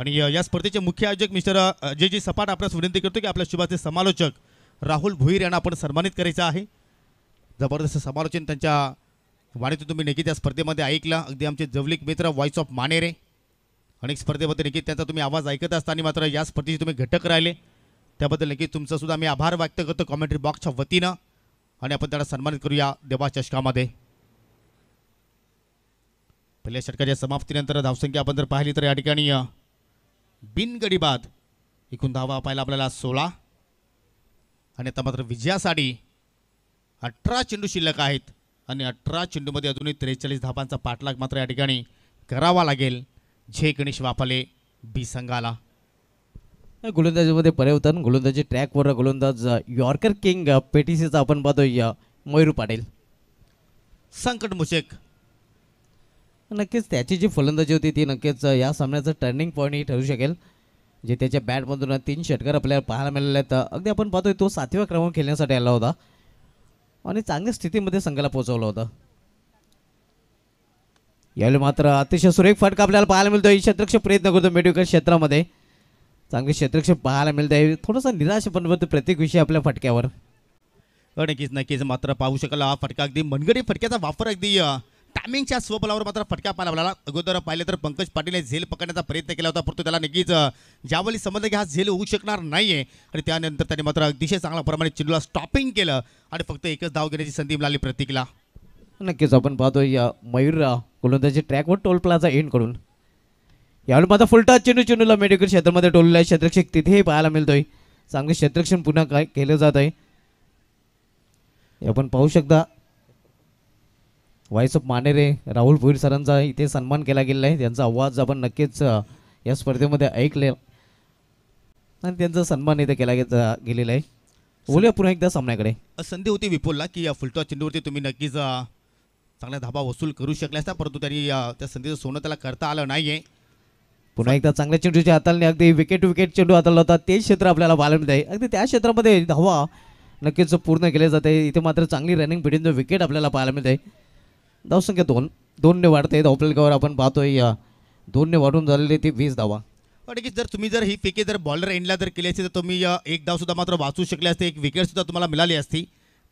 Speaker 1: आणि या स्पर्धेचे मुख्य आयोजक मिस्टर जे जी सपाट आपल्यास विनंती करतो की आपल्या शुभाचे समालोचक राहुल भुईर यांना आपण सन्मानित करायचं आहे जबरदस्त समालोचन त्यांच्या वाणीतून तुम्ही नक्की त्या स्पर्धेमध्ये ऐकला अगदी आमचे जवलिक मित्र व्हॉइस ऑफ मानेरे अनेक स्पर्धेमध्ये नक्कीच त्यांचा तुम्ही आवाज ऐकत आणि मात्र या स्पर्धेचे तुम्ही घटक राहिले त्याबद्दल तुमचा सुद्धा मी आभार व्यक्त करतो कॉमेंट्री बॉक्सच्या वतीनं आणि आपण त्याला सन्मानित करूया देवा चषकामध्ये पहिल्या षटकाच्या समाप्तीनंतर धावसंख्या आपण जर पाहिली तर या ठिकाणी बिनगडीबाद बाद एकूण धावा पाहिला आपल्याला सोळा आणि आता मात्र विजयासाठी अठरा चेंडू शिल्लक आहेत आणि अठरा चेंडूमध्ये अजूनही त्रेचाळीस धावांचा पाठलाग मात्र या ठिकाणी करावा लागेल झे गणेश वाफाले बी संघाला
Speaker 3: गोलंदाजीमध्ये परिवर्तन गोलंदाजी ट्रॅकवर गोलंदाज यॉर्कर किंग पेटीसीचा आपण पाहतोय मयूर पाटील संकट मुशेक नक्कीच त्याची जी फलंदाजी होती ती नक्कीच या सामन्याचं टर्निंग पॉईंटही ठरू शकेल जे त्याच्या बॅटमधून तीन षटकार आपल्याला पाहायला मिळाले आहेत अगदी आपण पाहतोय तो सातव्या क्रमांक खेळण्यासाठी आला होता आणि चांगल्या स्थितीमध्ये संघाला पोहोचवलं होतं यावेळी मात्र अतिशय सुरेख फटका आपल्याला पाहायला मिळतो क्षेत्रक्ष प्रयत्न करतो मेडिकल क्षेत्रामध्ये चांगले क्षेत्रक्षेप पाहायला मिळत आहे थोडंसं निराश पण बघतो प्रत्येक विषय आपल्या फटक्यावर
Speaker 1: हो, नक्कीच नक्कीच मात्र पाहू शकला हा फटका अगदी मनगडी फटक्याचा वापर अगदी टायमिंगच्या स्वबलावर मात्र फटका पाहायला मिळाला अगोदर पाहिलं तर पंकज पाटीलने झेल पकडण्याचा प्रयत्न केला होता परंतु त्याला नक्कीच ज्यावेळी समजलं की हा झेल होऊ शकणार नाही आणि त्यानंतर त्याने मात्र अतिशय चांगल्या प्रमाणे चिडूला स्टॉपिंग केलं आणि फक्त एकच धाव घेण्याची संधी मिळाली प्रतीकला
Speaker 3: नक्कीच आपण पाहतो या मयूर गोलंदाजी ट्रॅकवर टोल प्लाझा एंड करून यावेळी माझा फुलटा चेंडू चेंडूला मेडिकल क्षेत्रामध्ये टोललेला आहे क्षेत्रक्षक तिथेही पाहायला मिळतोय चांगलं क्षेत्रक्षण पुन्हा काय केलं जात आहे आपण पाहू शकता व्हाईस ऑफ मानेरे राहुल भोईर सरांचा इथे सन्मान केला गेलेला आहे त्यांचा आवाज आपण नक्कीच या स्पर्धेमध्ये ऐकले आणि त्यांचा सन्मान इथे केला गेलेला आहे बोलूया पुन्हा एकदा सामन्याकडे
Speaker 1: संधी होती विपुलला की या फुलटा चेंडूवरती तुम्ही नक्कीच चांगला धाबा वसूल करू शकला असता परंतु त्यांनी त्या संधीचं सोनं त्याला करता आलं नाही आहे
Speaker 3: पुन्हा एकदा चांगल्या चेंडूच्या हाताने अगदी विकेट विकेट चेंडू हाताला होता तेच क्षेत्र आपल्याला पाहायला आहे अगदी त्या क्षेत्रामध्ये धावा नक्कीच पूर्ण केले जाते इथे मात्र चांगली रनिंग पिढीन विकेट आपल्याला पाहायला मिळते धावसंख्या दोन दोनने वाढते धावपलकावर आपण पाहतोय या दोनने वाढून झालेली ती वीस धावा
Speaker 1: की जर तुम्ही जर ही फेके जर बॉलर एंडला जर केली असती तर तुम्ही एक सुद्धा मात्र वाचू शकले असते एक विकेटसुद्धा तुम्हाला मिळाली असती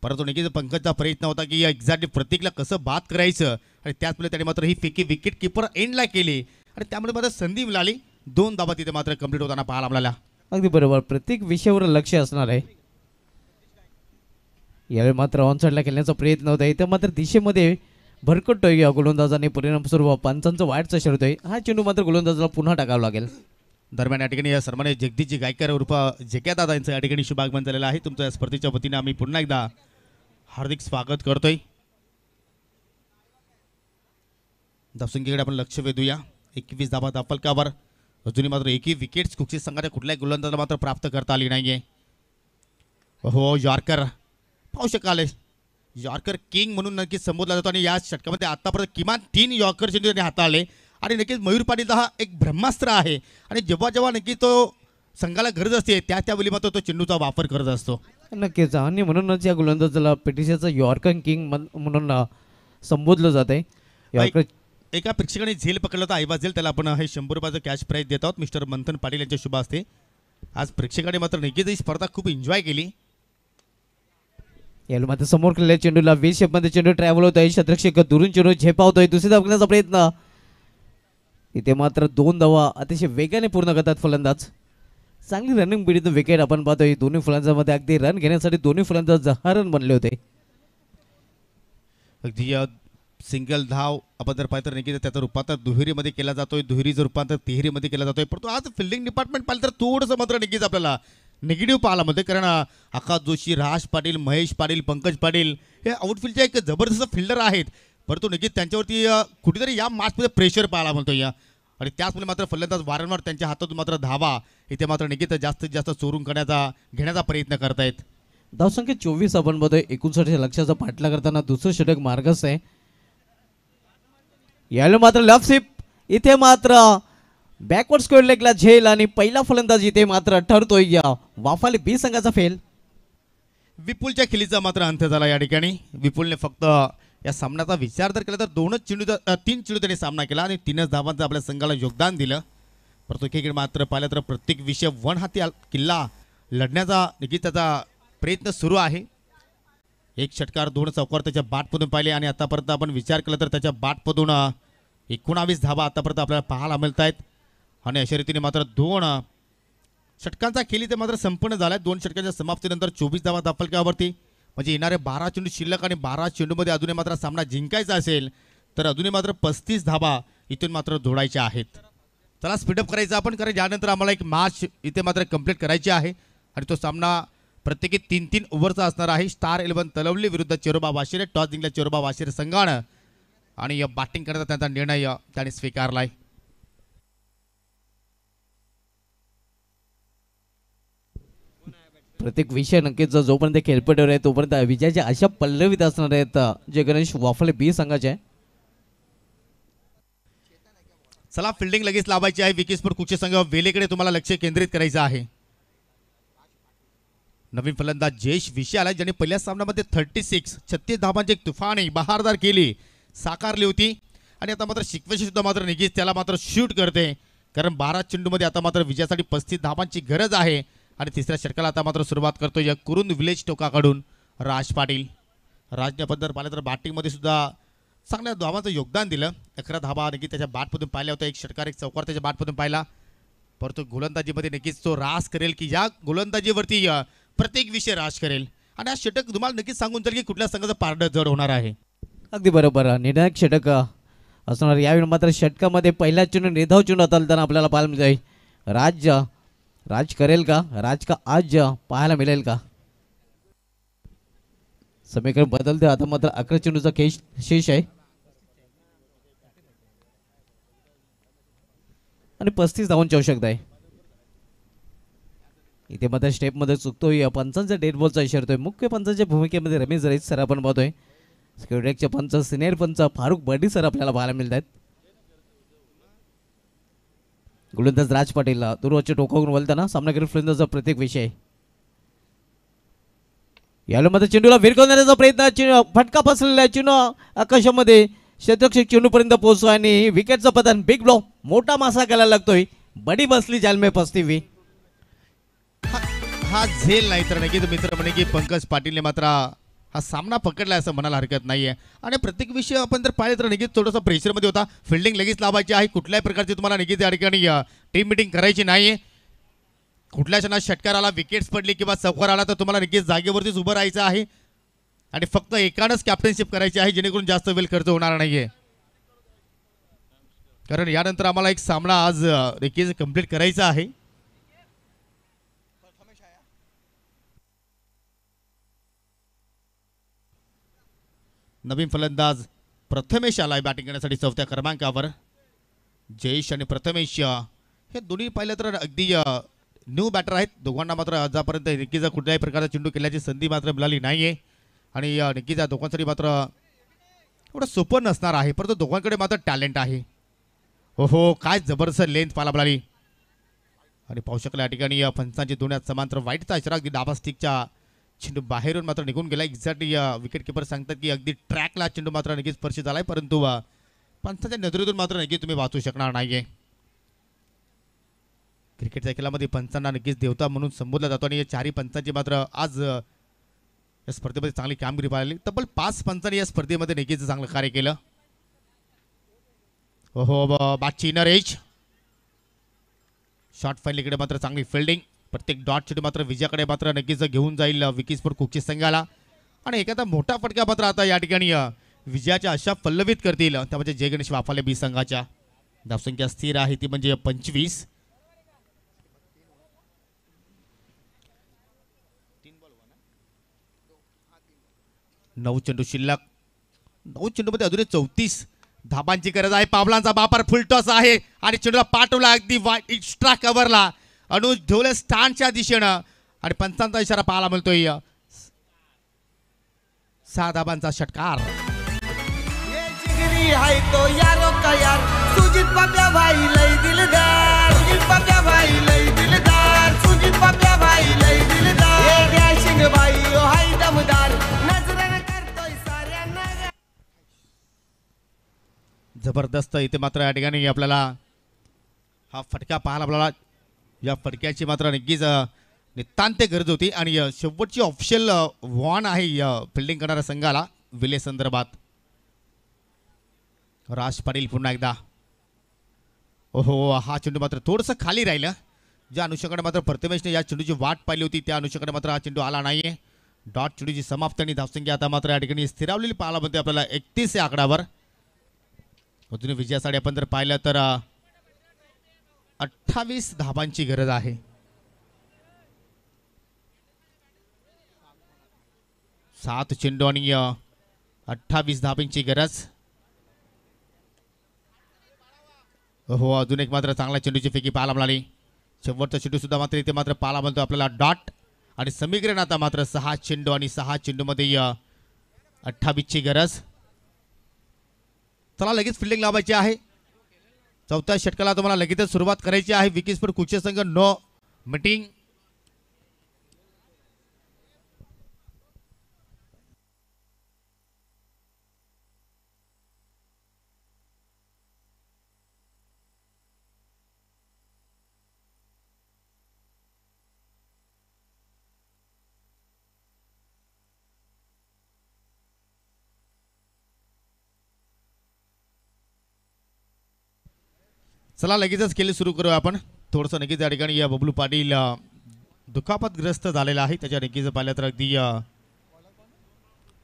Speaker 1: परंतु नक्कीच पंकजचा प्रयत्न होता की एक्झॅक्टली प्रत्येकला कसं बात करायचं आणि त्याचमुळे त्याने मात्र ही फेकी विकेट किपर एंडला केली आणि त्यामुळे मात्र संधी मिळाली दोन दाबा तिथे मात्र
Speaker 3: कम्प्लीट होताना पाहायला आपल्याला अगदी बरोबर प्रत्येक विषयावर लक्ष असणार आहे यावेळी मात्र ऑन साईडला खेळण्याचा प्रयत्न होता तर मात्र दिशेमध्ये भरकट या गोलंदाजाने स्वरूप पंचांचं वाईटचा शरत आहे हा चेंडू मात्र गोलंदाजाला पुन्हा टाकावा लागेल
Speaker 1: दरम्यान या ठिकाणी या सर्वांनी जगदीशजी गायकर उर्फ जेक्या दादा यांचं या ठिकाणी शुभागमन झालेलं आहे तुमच्या या स्पर्धेच्या वतीने आम्ही पुन्हा एकदा हार्दिक स्वागत करतोय धापसंगीकडे आपण लक्ष वेधूया एकवीस धावा दाफलकावर अजूनही मात्र एकही विकेट्स कुक्षित संघाच्या कुठल्याही गोलंदाजाला मात्र प्राप्त करता आली नाहीये हो यॉर्कर पाहू शकाल यॉर्कर किंग म्हणून नक्कीच संबोधला जातो आणि या षटकामध्ये आतापर्यंत किमान तीन यॉर्कर चेंडू त्यांनी हाताळले आणि नक्कीच मयूर पाटीलचा हा एक ब्रह्मास्त्र आहे आणि जेव्हा जेव्हा
Speaker 3: नक्की तो संघाला गरज असते त्या त्यावेळी मात्र तो चेंडूचा वापर करत असतो नक्कीच आणि म्हणूनच या गोलंदाजाला पेटिशाचं यॉर्कर किंग म्हणून संबोधलं जात आहे
Speaker 1: एका प्रेक्षकाने झेल पकडला होता आईबा झेल त्याला आपण हे शंभर रुपयाचं कॅश प्राईज देत आहोत मिस्टर मंथन पाटील यांच्या शुभ असते आज प्रेक्षकाने मात्र नक्कीच ही स्पर्धा खूप एन्जॉय केली
Speaker 3: मात्र समोर केलेल्या चेंडूला वीस शेपमध्ये चेंडू ट्रॅव्हल होतोय शतरक्षक दुरून चेंडू झेपावतोय दुसरी दाबण्याचा प्रयत्न इथे मात्र दोन धावा अतिशय वेगाने पूर्ण करतात फलंदाज चांगली रनिंग पिढीतून विकेट आपण पाहतोय दोन्ही फलंदाजामध्ये अगदी रन घेण्यासाठी दोन्ही फलंदाज रन बनले होते
Speaker 1: अगदी सिंगल धाव आपण जर पाहिलं तर निकिता त्याचं रूपांतर दुहेरीमध्ये केला जातोय दुहेरीचं रूपांतर तिहेरीमध्ये केला जातोय परंतु आज फिल्डिंग डिपार्टमेंट पाहिलं तर थोडंसं मात्र नक्कीच आपल्याला निगेटिव्ह पाहिला मध्ये कारण आकाश जोशी राज पाटील महेश पाटील पंकज पाटील हे आउटफील्डचे एक जबरदस्त फिल्डर आहेत परंतु निकित त्यांच्यावरती कुठेतरी या मॅचमध्ये प्रेशर पाहायला म्हणतो या आणि त्याचमुळे मात्र फलंदाज वारंवार त्यांच्या हातातून मात्र धावा इथे मात्र निकित जास्तीत जास्त चोरून करण्याचा घेण्याचा प्रयत्न करतायत धावसंख्या
Speaker 3: चोवीस आपण बघतोय एकोणसाठ लक्षाचा पाठला करताना दुसरं षटक मार्गच आहे यावेळी मात्र लेफ्ट इथे मात्र बॅकवर्ड स्क्वेअर लेगला झेल आणि पहिला फलंदाज इथे मात्र ठरतोय या वाफाली बी संघाचा फेल विपुलच्या
Speaker 1: खिलीचा मात्र अंत झाला या ठिकाणी विपुलने फक्त या सामन्याचा विचार जर केला तर दोनच चिडू तीन चिडू त्याने सामना केला आणि तीनच धावांचं आपल्या संघाला योगदान दिलं क्रिकेट मात्र पाहिलं तर प्रत्येक विषय वन हाती किल्ला लढण्याचा नक्कीच त्याचा प्रयत्न सुरू आहे एक षटकार दोन चौकार त्याच्या बाटमधून पाहिले आणि आतापर्यंत आपण विचार केला तर त्याच्या बाटमधून एकोणावीस धाबा आतापर्यंत आपल्याला पाहायला मिळत आहेत आणि अशा रीतीने मात्र दोन षटकांचा खेळी ते मात्र संपन्न झाला आहे दोन षटकांच्या समाप्तीनंतर चोवीस धावा केल्यावरती म्हणजे येणारे बारा चेंडू शिल्लक आणि बारा चेंडूमध्ये अजूनही मात्र सामना जिंकायचा असेल तर अजूनही मात्र पस्तीस धाबा इथून मात्र जोडायच्या आहेत त्याला स्पीडअप करायचा आपण कारण यानंतर आम्हाला एक मार्च इथे मात्र कंप्लीट करायची आहे आणि तो सामना प्रत्येकी तीन तीन ओव्हरचा असणार आहे स्टार इलेव्हन तलवली विरुद्ध चेरोबा वाशिरे टॉस जिंकल्या चेरोबा वाशिरे संघानं आणि या बॅटिंग करण्याचा त्यांचा निर्णय त्यांनी स्वीकारला
Speaker 3: प्रत्येक विषय नक्कीच जोपर्यंत खेळपट्टीवर आहे तोपर्यंत विजयाचे अशा पल्लवीत असणार आहेत जे गणेश वाफले बी संघाचे आहे चला
Speaker 1: फिल्डिंग लगेच लावायची आहे विकेशपूर
Speaker 3: कुठचे संघ वेलेकडे तुम्हाला
Speaker 1: लक्ष केंद्रित करायचं आहे नवीन फलंदाज जयेश विषय आला ज्याने पहिल्या सामन्यामध्ये थर्टी सिक्स छत्तीस धाबांची एक तुफाने बहारदार केली साकारली होती आणि आता मात्र शिकवेशी सुद्धा मात्र निघीच त्याला मात्र शूट करते कारण बारा चेंडूमध्ये आता मात्र विजयासाठी पस्तीस धाबांची गरज आहे आणि तिसऱ्या षटकाला आता मात्र सुरुवात करतो या कुरुंद विलेज टोकाकडून राज पाटील राजने पद्धत पाहिलं तर बॅटिंगमध्ये सुद्धा चांगल्या धाबांचं योगदान दिलं अकरा धाबा नक्की त्याच्या बॅटमधून पाहिल्या होत्या एक षटकार एक चौकार त्याच्या बॅटमधून पाहिला परंतु गोलंदाजीमध्ये नक्कीच तो रास करेल की या गोलंदाजीवरती प्रत्येक विषय राज करेल आणि हा षटक तुम्हाला नक्कीच सांगून जाईल की कुठल्या संघाचा पारड जड होणार आहे
Speaker 3: अगदी बरोबर निर्णायक षटक असणार यावेळी मात्र षटकामध्ये पहिला चिन्ह निधाव चेंडू हाताळताना आपल्याला पाहायला मिळते राज्य राज करेल का राज का आज पाहायला मिळेल का समीकरण बदलते आता मात्र अकरा चेंडूचा केश शेष आहे आणि पस्तीस धावांची आवश्यकता आहे इथे मध्ये स्टेपमध्ये चुकतो या पंचांचा डेट बॉलचा इशारा मुख्य पंचांच्या भूमिकेमध्ये रमेश रईत सर आपण पाहतोय स्क्युडेकचे पंच सिनियर पंच फारुख बडी सर आपल्याला पाहायला मिळत आहेत गुलंदाज राज पाटीलला दुर्वाच्या टोकावरून बोलताना सामनागिरी फलंदाजचा प्रत्येक विषय मध्ये चेंडूला देण्याचा प्रयत्न फटका आहे चेंडू आकाशामध्ये क्षेत्रक्षक चेंडूपर्यंत पोहोचतो आणि विकेटचं पतन बिग ब्लॉक मोठा मासा गेला लागतोय बडी बसली जालमे पस्तीवी
Speaker 1: हा झेल नाही तर नक्कीच मित्र म्हणे की पंकज पाटीलने मात्र हा सामना पकडला असं म्हणायला हरकत नाही आहे आणि प्रत्येक विषय आपण जर पाहिले तर नक्कीच थोडासा प्रेशरमध्ये होता फिल्डिंग लगेच लावायची आहे कुठल्याही प्रकारची तुम्हाला नक्कीच या ठिकाणी टीम मिटिंग करायची नाही कुठल्या क्षणात षटकार आला विकेट्स पडली किंवा चौकार आला तर तुम्हाला नक्कीच जागेवरतीच उभं राहायचं आहे आणि फक्त एकानंच कॅप्टनशिप करायची आहे जेणेकरून जास्त वेळ खर्च होणार नाहीये कारण यानंतर आम्हाला एक सामना आज नक्कीच कम्प्लीट करायचा आहे नवीन फलंदाज प्रथमेश आला आहे बॅटिंग करण्यासाठी चौथ्या क्रमांकावर जयेश आणि प्रथमेश हे दोन्ही पाहिलं तर अगदी न्यू बॅटर आहेत दोघांना मात्र आजपर्यंत निकीचा कुठल्याही प्रकारचा चेंडू केल्याची संधी मात्र मिळाली नाही आहे आणि निकीचा दोघांसाठी मात्र एवढं सोपं नसणार आहे परंतु दोघांकडे मात्र टॅलेंट आहे हो हो काय जबरदस्त लेंथ पाहायला मिळाली आणि पाहू शकला या ठिकाणी फंसांची दोन्यात समांतर वाईटचा इशारा अगदी डाबा स्टिकच्या चेंडू बाहेरून मात्र निघून गेला एक्झॅक्टली विकेट किपर सांगतात की अगदी ट्रॅकला चेंडू मात्र नक्कीच स्पर्श झालाय परंतु पंथाच्या नजरेतून मात्र नक्की तुम्ही वाचू शकणार नाहीये क्रिकेटच्या खेळामध्ये पंचांना नक्कीच देवता म्हणून संबोधला जातो आणि या चारही पंचांची मात्र आज या स्पर्धेमध्ये चांगली कामगिरी पाहिली तब्बल पाच पंचांनी या स्पर्धेमध्ये नक्कीच चांगलं कार्य केलं हो हो नरेश एज शॉर्ट फाईल इकडे मात्र चांगली फिल्डिंग प्रत्येक डॉट शूट मात्र विजयाकडे मात्र नक्कीच घेऊन जाईल विकीसपूर कुकीस संघाला आणि एखादा मोठा फटका मात्र आता या ठिकाणी विजयाच्या अशा पल्लवित करतील त्यामध्ये जय गणेश वाफाले बी संघाच्या धावसंख्या स्थिर आहे ती म्हणजे पंचवीस नऊ चेंडू शिल्लक नऊ चेंडूमध्ये अजून चौतीस धाबांची गरज आहे पावलांचा बापर फुलटॉस आहे आणि चेंडूला पाठवला अगदी वाईट एक्स्ट्रा कव्हरला अनुज ढवळे स्टँडच्या दिशेनं आणि पंचांचा इशारा पाहायला मिळतोय सहा धाबांचा षटकार जबरदस्त इथे मात्र या ठिकाणी आपल्याला हा फटका पाहायला आपल्याला या फडक्याची मात्र नक्कीच नितांत गरज होती आणि शेवटची ऑफिशियल वॉन आहे फिल्डिंग करणाऱ्या संघाला विले संदर्भात राज पाटील पुन्हा एकदा ओहो हा चेंडू मात्र थोडस खाली राहिलं ज्या अनुषंगाने मात्र प्रथमेशने या चेंडूची वाट पाहिली होती त्या अनुषंगाने मात्र हा चेंडू आला नाहीये डॉट चेंडूची समाप्त आणि धावसंख्या आता मात्र या ठिकाणी स्थिरावलेली पाहायला म्हणते आपल्याला एकतीस या आकड्यावर अजून विजयासाठी आपण जर पाहिलं तर अठ्ठावीस धाबांची गरज आहे सात चेंडू आणि अठ्ठावीस धाबांची गरज हो अजून एक मात्र चांगला चेंडूची फेकी पाहायला मिळाली शेवटचा चेंडू सुद्धा मात्र इथे मात्र पाला म्हणतो आपल्याला डॉट आणि समीकरण आता मात्र सहा चेंडू आणि सहा चेंडूमध्ये अठ्ठावीसची गरज चला लगेच फिल्डिंग लावायची आहे चौथ्या षटकाला तुम्हाला लगेचच सुरुवात करायची आहे पर कुचे संघ नो मिटिंग चला लगेचच केली सुरू करू आपण थोडंसं नक्कीच या ठिकाणी बबलू पाटील दुखापतग्रस्त झालेला आहे त्याच्या नक्कीच पाहिलं तर अगदी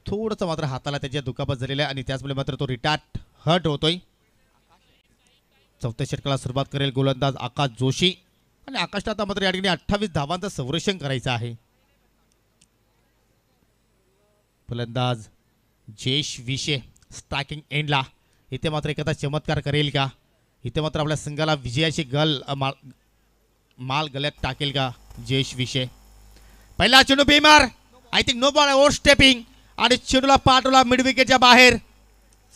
Speaker 1: थोडंसं मात्र हाताला त्याच्या दुखापत झालेलं आहे आणि त्याचमुळे मात्र तो रिटार्ट हट होतोय चौथ्या षटकाला सुरुवात करेल गोलंदाज आकाश जोशी आणि आकाशला आता मात्र या ठिकाणी अठ्ठावीस धावांचं संरक्षण करायचं आहे फलंदाज जेश विशे स्ट्रायकिंग एंडला इथे मात्र एखादा चमत्कार करेल का इथे मात्र आपल्या संघाला विजयाची गल माल माल गल्यात टाकेल का जयेश विषय पहिला चेंडू beamer I think no ball over stepping आणि चेंडूला पाठवला मिड विकेटच्या बाहेर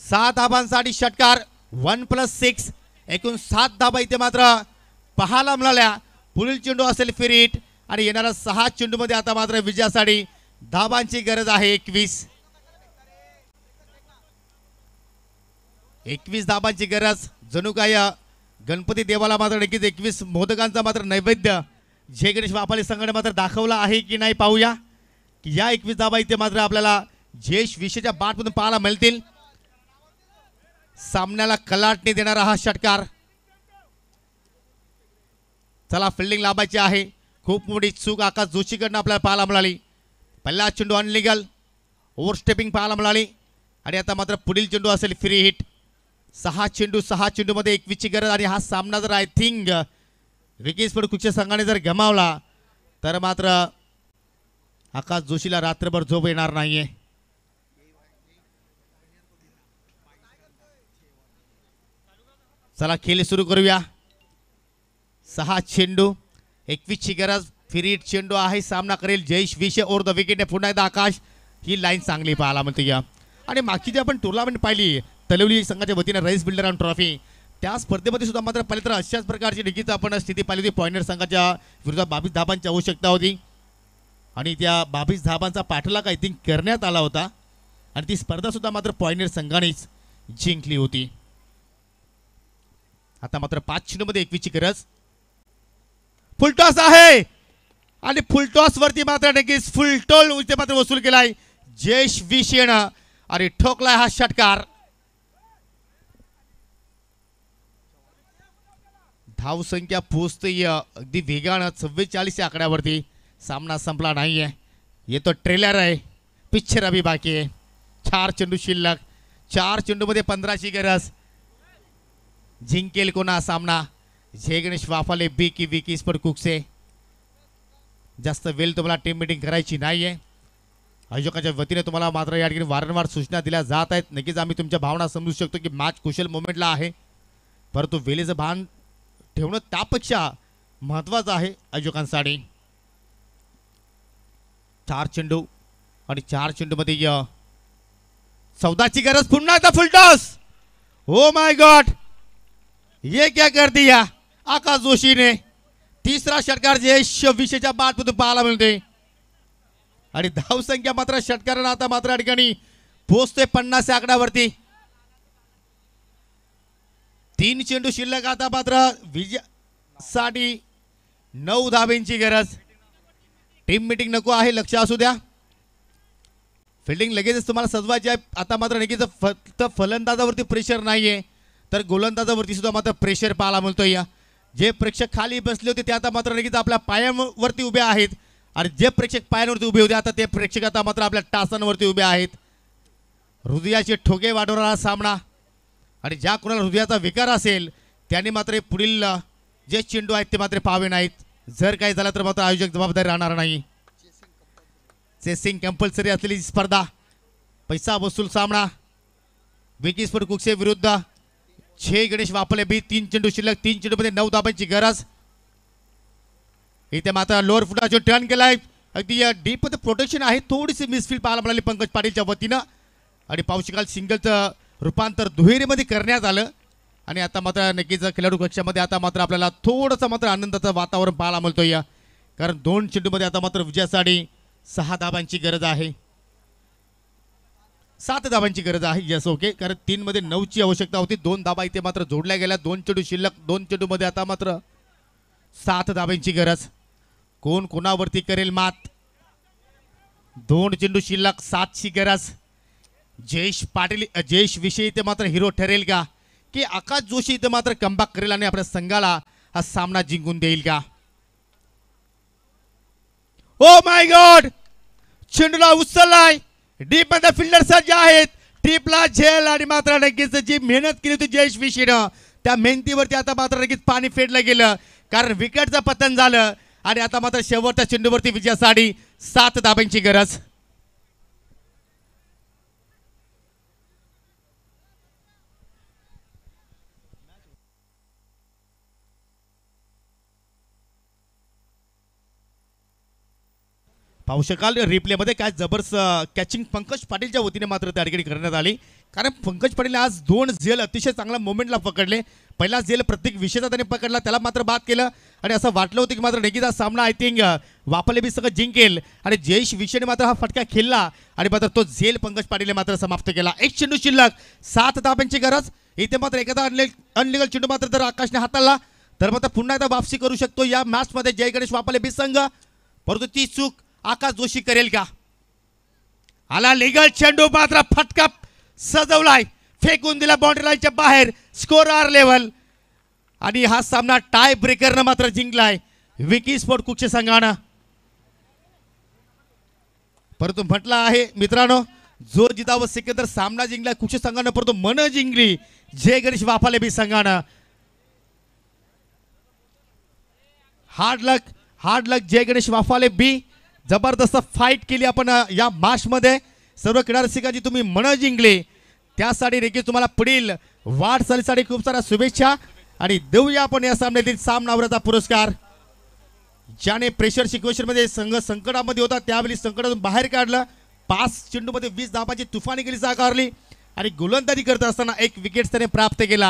Speaker 1: सात धाबांसाठी षटकार वन प्लस सिक्स एकूण सात धाबा इथे मात्र पाहायला मिळाल्या पुढील चेंडू असेल फिरीट आणि येणाऱ्या सहा चेंडूमध्ये आता मात्र विजयासाठी धाबांची गरज आहे एकवीस एकवीस धाबांची गरज जणू काय या गणपती देवाला मात्र नक्कीच एकवीस मोदकांचा मात्र नैवेद्य जय गणेश बापाली संघाने मात्र दाखवला आहे की नाही पाहूया की या एकवीस दाबा इथे मात्र आपल्याला जयेश विषयच्या बाटमधून पाहायला मिळतील सामन्याला कलाटणी देणारा हा षटकार चला फिल्डिंग लाभायची आहे खूप मोठी चूक आकाश जोशीकडनं आपल्याला पाहायला मिळाली पहिला चेंडू अनलिगल ओव्हरस्टेपिंग पाहायला मिळाली आणि आता मात्र पुढील चेंडू असेल फ्री हिट सहा चेंडू सहा एकवीस ची गरज आणि हा सामना जर आय थिंक विकेशपड कुठच्या संघाने जर गमावला तर मात्र आकाश जोशीला रात्रभर झोप येणार नाहीये चला खेळ सुरू करूया सहा चेंडू ची गरज फिरीट चेंडू आहे सामना करेल जयेश विषय ओर द विकेट पुन्हा एकदा आकाश ही लाईन चांगली पाहायला म्हणते या आणि मागची जी आपण टुर्नामेंट पाहिली तलवली संघाच्या वतीने राईस बिल्डर आणि ट्रॉफी त्या स्पर्धेमध्ये सुद्धा मात्र पाहिलं तर अशाच प्रकारची डिगीचा आपण स्थिती पाहिली होती पॉइंटर संघाच्या विरोधात बावीस धाबांची आवश्यकता होती आणि त्या बावीस धाबांचा पाठलाग आय थिंक करण्यात आला होता आणि ती स्पर्धासुद्धा मात्र पॉइंटर संघानेच जिंकली होती आता मात्र पाच मध्ये एकवीसची गरज फुलटॉस आहे आणि फुलटॉस वरती मात्र नक्कीच फुलटोल उलटे मात्र वसूल केलाय जयश विशेण अरे ठोकला हा षटकार धावसंख्या पोचते अगदी वेगानं चव्वेचाळीस या आकड्यावरती सामना संपला नाही आहे हे तो ट्रेलर आहे पिक्चर अभी बाकी आहे चार चेंडू शिल्लक चार चेंडूमध्ये पंधराची गरज जिंकेल कोणा सामना झे गणेश वाफाले बी की वी की पर कुकसे जास्त वेळ तुम्हाला टीम मिटिंग करायची नाही आहे आयोजकाच्या वतीने तुम्हाला मात्र या ठिकाणी वारंवार सूचना दिल्या जात आहेत नक्कीच आम्ही तुमच्या भावना समजू शकतो की मॅच कुशल मोमेंटला आहे परंतु वेळेचं भान ठेवणं त्यापेक्षा महत्त्वाचं आहे आयोजकांसाठी चार चेंडू आणि चार चेंडूमध्ये चौदाची गरज पुन्हा एकदा फुलटॉस हो माय गॉड ये क्या कर दिया आकाश जोशीने तिसरा षटकार जे विषयच्या बातमधून पाहायला मिळते आणि धावसंख्या मात्र षटकार आता मात्र ठिकाणी पोचते पन्नास आकड्यावरती तीन चेंडू शिल्लक आता मात्र विजयासाठी नऊ धाबेंची गरज टीम मिटिंग नको आहे लक्ष असू द्या फिल्डिंग लगेचच तुम्हाला सजवायची आहे आता मात्र नक्कीच फक्त फलंदाजावरती प्रेशर नाही आहे तर गोलंदाजावरती सुद्धा मात्र प्रेशर पाहायला मिळतो या जे प्रेक्षक खाली बसले होते ते आता मात्र नक्कीच आपल्या पायांवरती उभे आहेत आणि जे प्रेक्षक पायांवरती उभे होते आता ते प्रेक्षक आता मात्र आपल्या टासांवरती उभे आहेत हृदयाचे ठोके वाढवणारा सामना आणि ज्या कोणाला हृदयाचा विकार असेल त्यांनी मात्र पुढील जे चेंडू आहेत ते मात्र पाहावे नाहीत जर काही झालं तर मात्र आयोजक जबाबदारी राहणार नाही चेसिंग कंपल्सरी असलेली स्पर्धा पैसा वसूल सामना विकीस्फोट कुक्षे विरुद्ध छे गणेश वापले बी तीन चेंडू शिल्लक तीन चेंडूमध्ये नऊ दाबांची गरज इथे मात्र लोअर फुटा जो टर्न केलाय अगदी डीप प्रोटेक्शन आहे थोडीशी मिसफील्ड पाहायला मिळाली पंकज पाटीलच्या वतीनं आणि पावशिकाल सिंगलचं रूपांतर दुहेरीमध्ये करण्यात आलं आणि आता मात्र नक्कीच खेळाडू कक्षामध्ये आता मात्र आपल्याला थोडंसं मात्र आनंदाचं वातावरण पाहायला मिळतो या कारण दोन चेंडूमध्ये आता मात्र विजयासाठी सहा धाबांची गरज आहे सात धाबांची गरज आहे यस ओके कारण तीनमध्ये नऊची आवश्यकता होती दोन धाबा इथे मात्र जोडल्या गेल्या दोन चेंडू शिल्लक दोन चेंडूमध्ये आता मात्र सात धाब्यांची गरज कोण कोणावरती करेल मात दोन चेंडू शिल्लक सातची गरज जयेश पाटील जयेश विषयी इथे मात्र हिरो ठरेल का की आकाश जोशी इथे मात्र कमबॅक करेल आणि आपल्या संघाला हा सामना जिंकून देईल का ओ माय गॉड चेंडूला उचललाय डीप मध्ये फिल्डर जे आहेत टीपला झेल आणि मात्र नक्कीच जी मेहनत केली होती जयेश विषयीनं त्या मेहनतीवरती आता मात्र नक्कीच पाणी फेडलं गेलं कारण विकेटचं पतन झालं आणि आता मात्र शेवटच्या चेंडूवरती विजयासाठी सात दाबांची गरज पाहू शकाल रिप्लेमध्ये काय जबरस कॅचिंग पंकज पाटीलच्या वतीने मात्र त्या ठिकाणी करण्यात आली कारण पंकज पाटील आज दोन झेल अतिशय चांगल्या मोमेंटला पकडले पहिला झेल प्रत्येक विषयाचा त्याने पकडला त्याला मात्र बाद केलं आणि असं वाटलं होतं की मात्र नेगीचा सामना आय थिंक वापरले बी सगळं जिंकेल आणि जयेश विषयने मात्र हा फटका खेळला आणि मात्र तो झेल पंकज पाटीलने मात्र समाप्त केला एक चेंडू शिल्लक सात धाब्यांची गरज इथे मात्र एखादा अनले अनलिगल चेंडू मात्र जर आकाशने हाताळला तर मात्र पुन्हा एकदा वापसी करू शकतो या मॅचमध्ये जय गणेश वापरले बी संघ परंतु ती चूक आकाश जोशी करेल का आला लिगल चेंडू मात्र फटका सजवलाय फेकून दिला बाउंड्री लाईनच्या बाहेर स्कोर आर लेवल आणि हा सामना टाय ब्रेकरनं मात्र जिंकलाय विकी स्पोर्ट कुक्ष संघानं परंतु म्हटलं आहे मित्रांनो जो जिताव सिकंदर सामना जिंकलाय कुक्ष संघानं परंतु मन जिंकली जय गणेश वाफाले बी संघानं हार्ड लक हार्ड लक जय गणेश वाफाले बी जबरदस्त फाईट केली आपण या माशमध्ये सर्व क्रीडारसिकांची तुम्ही मन जिंकले त्यासाठी देखील तुम्हाला पुढील वाटचालीसाठी खूप साऱ्या शुभेच्छा आणि देऊया आपण या सामन्यातील सामनावराचा पुरस्कार ज्याने प्रेशर सिच्युएशनमध्ये संघ संकटामध्ये होता त्यावेळी संकटातून बाहेर काढलं पाच चेंडूमध्ये वीस धाबाची तुफानी केली साकारली आणि गोलंदाजी करत असताना एक विकेट त्याने प्राप्त केला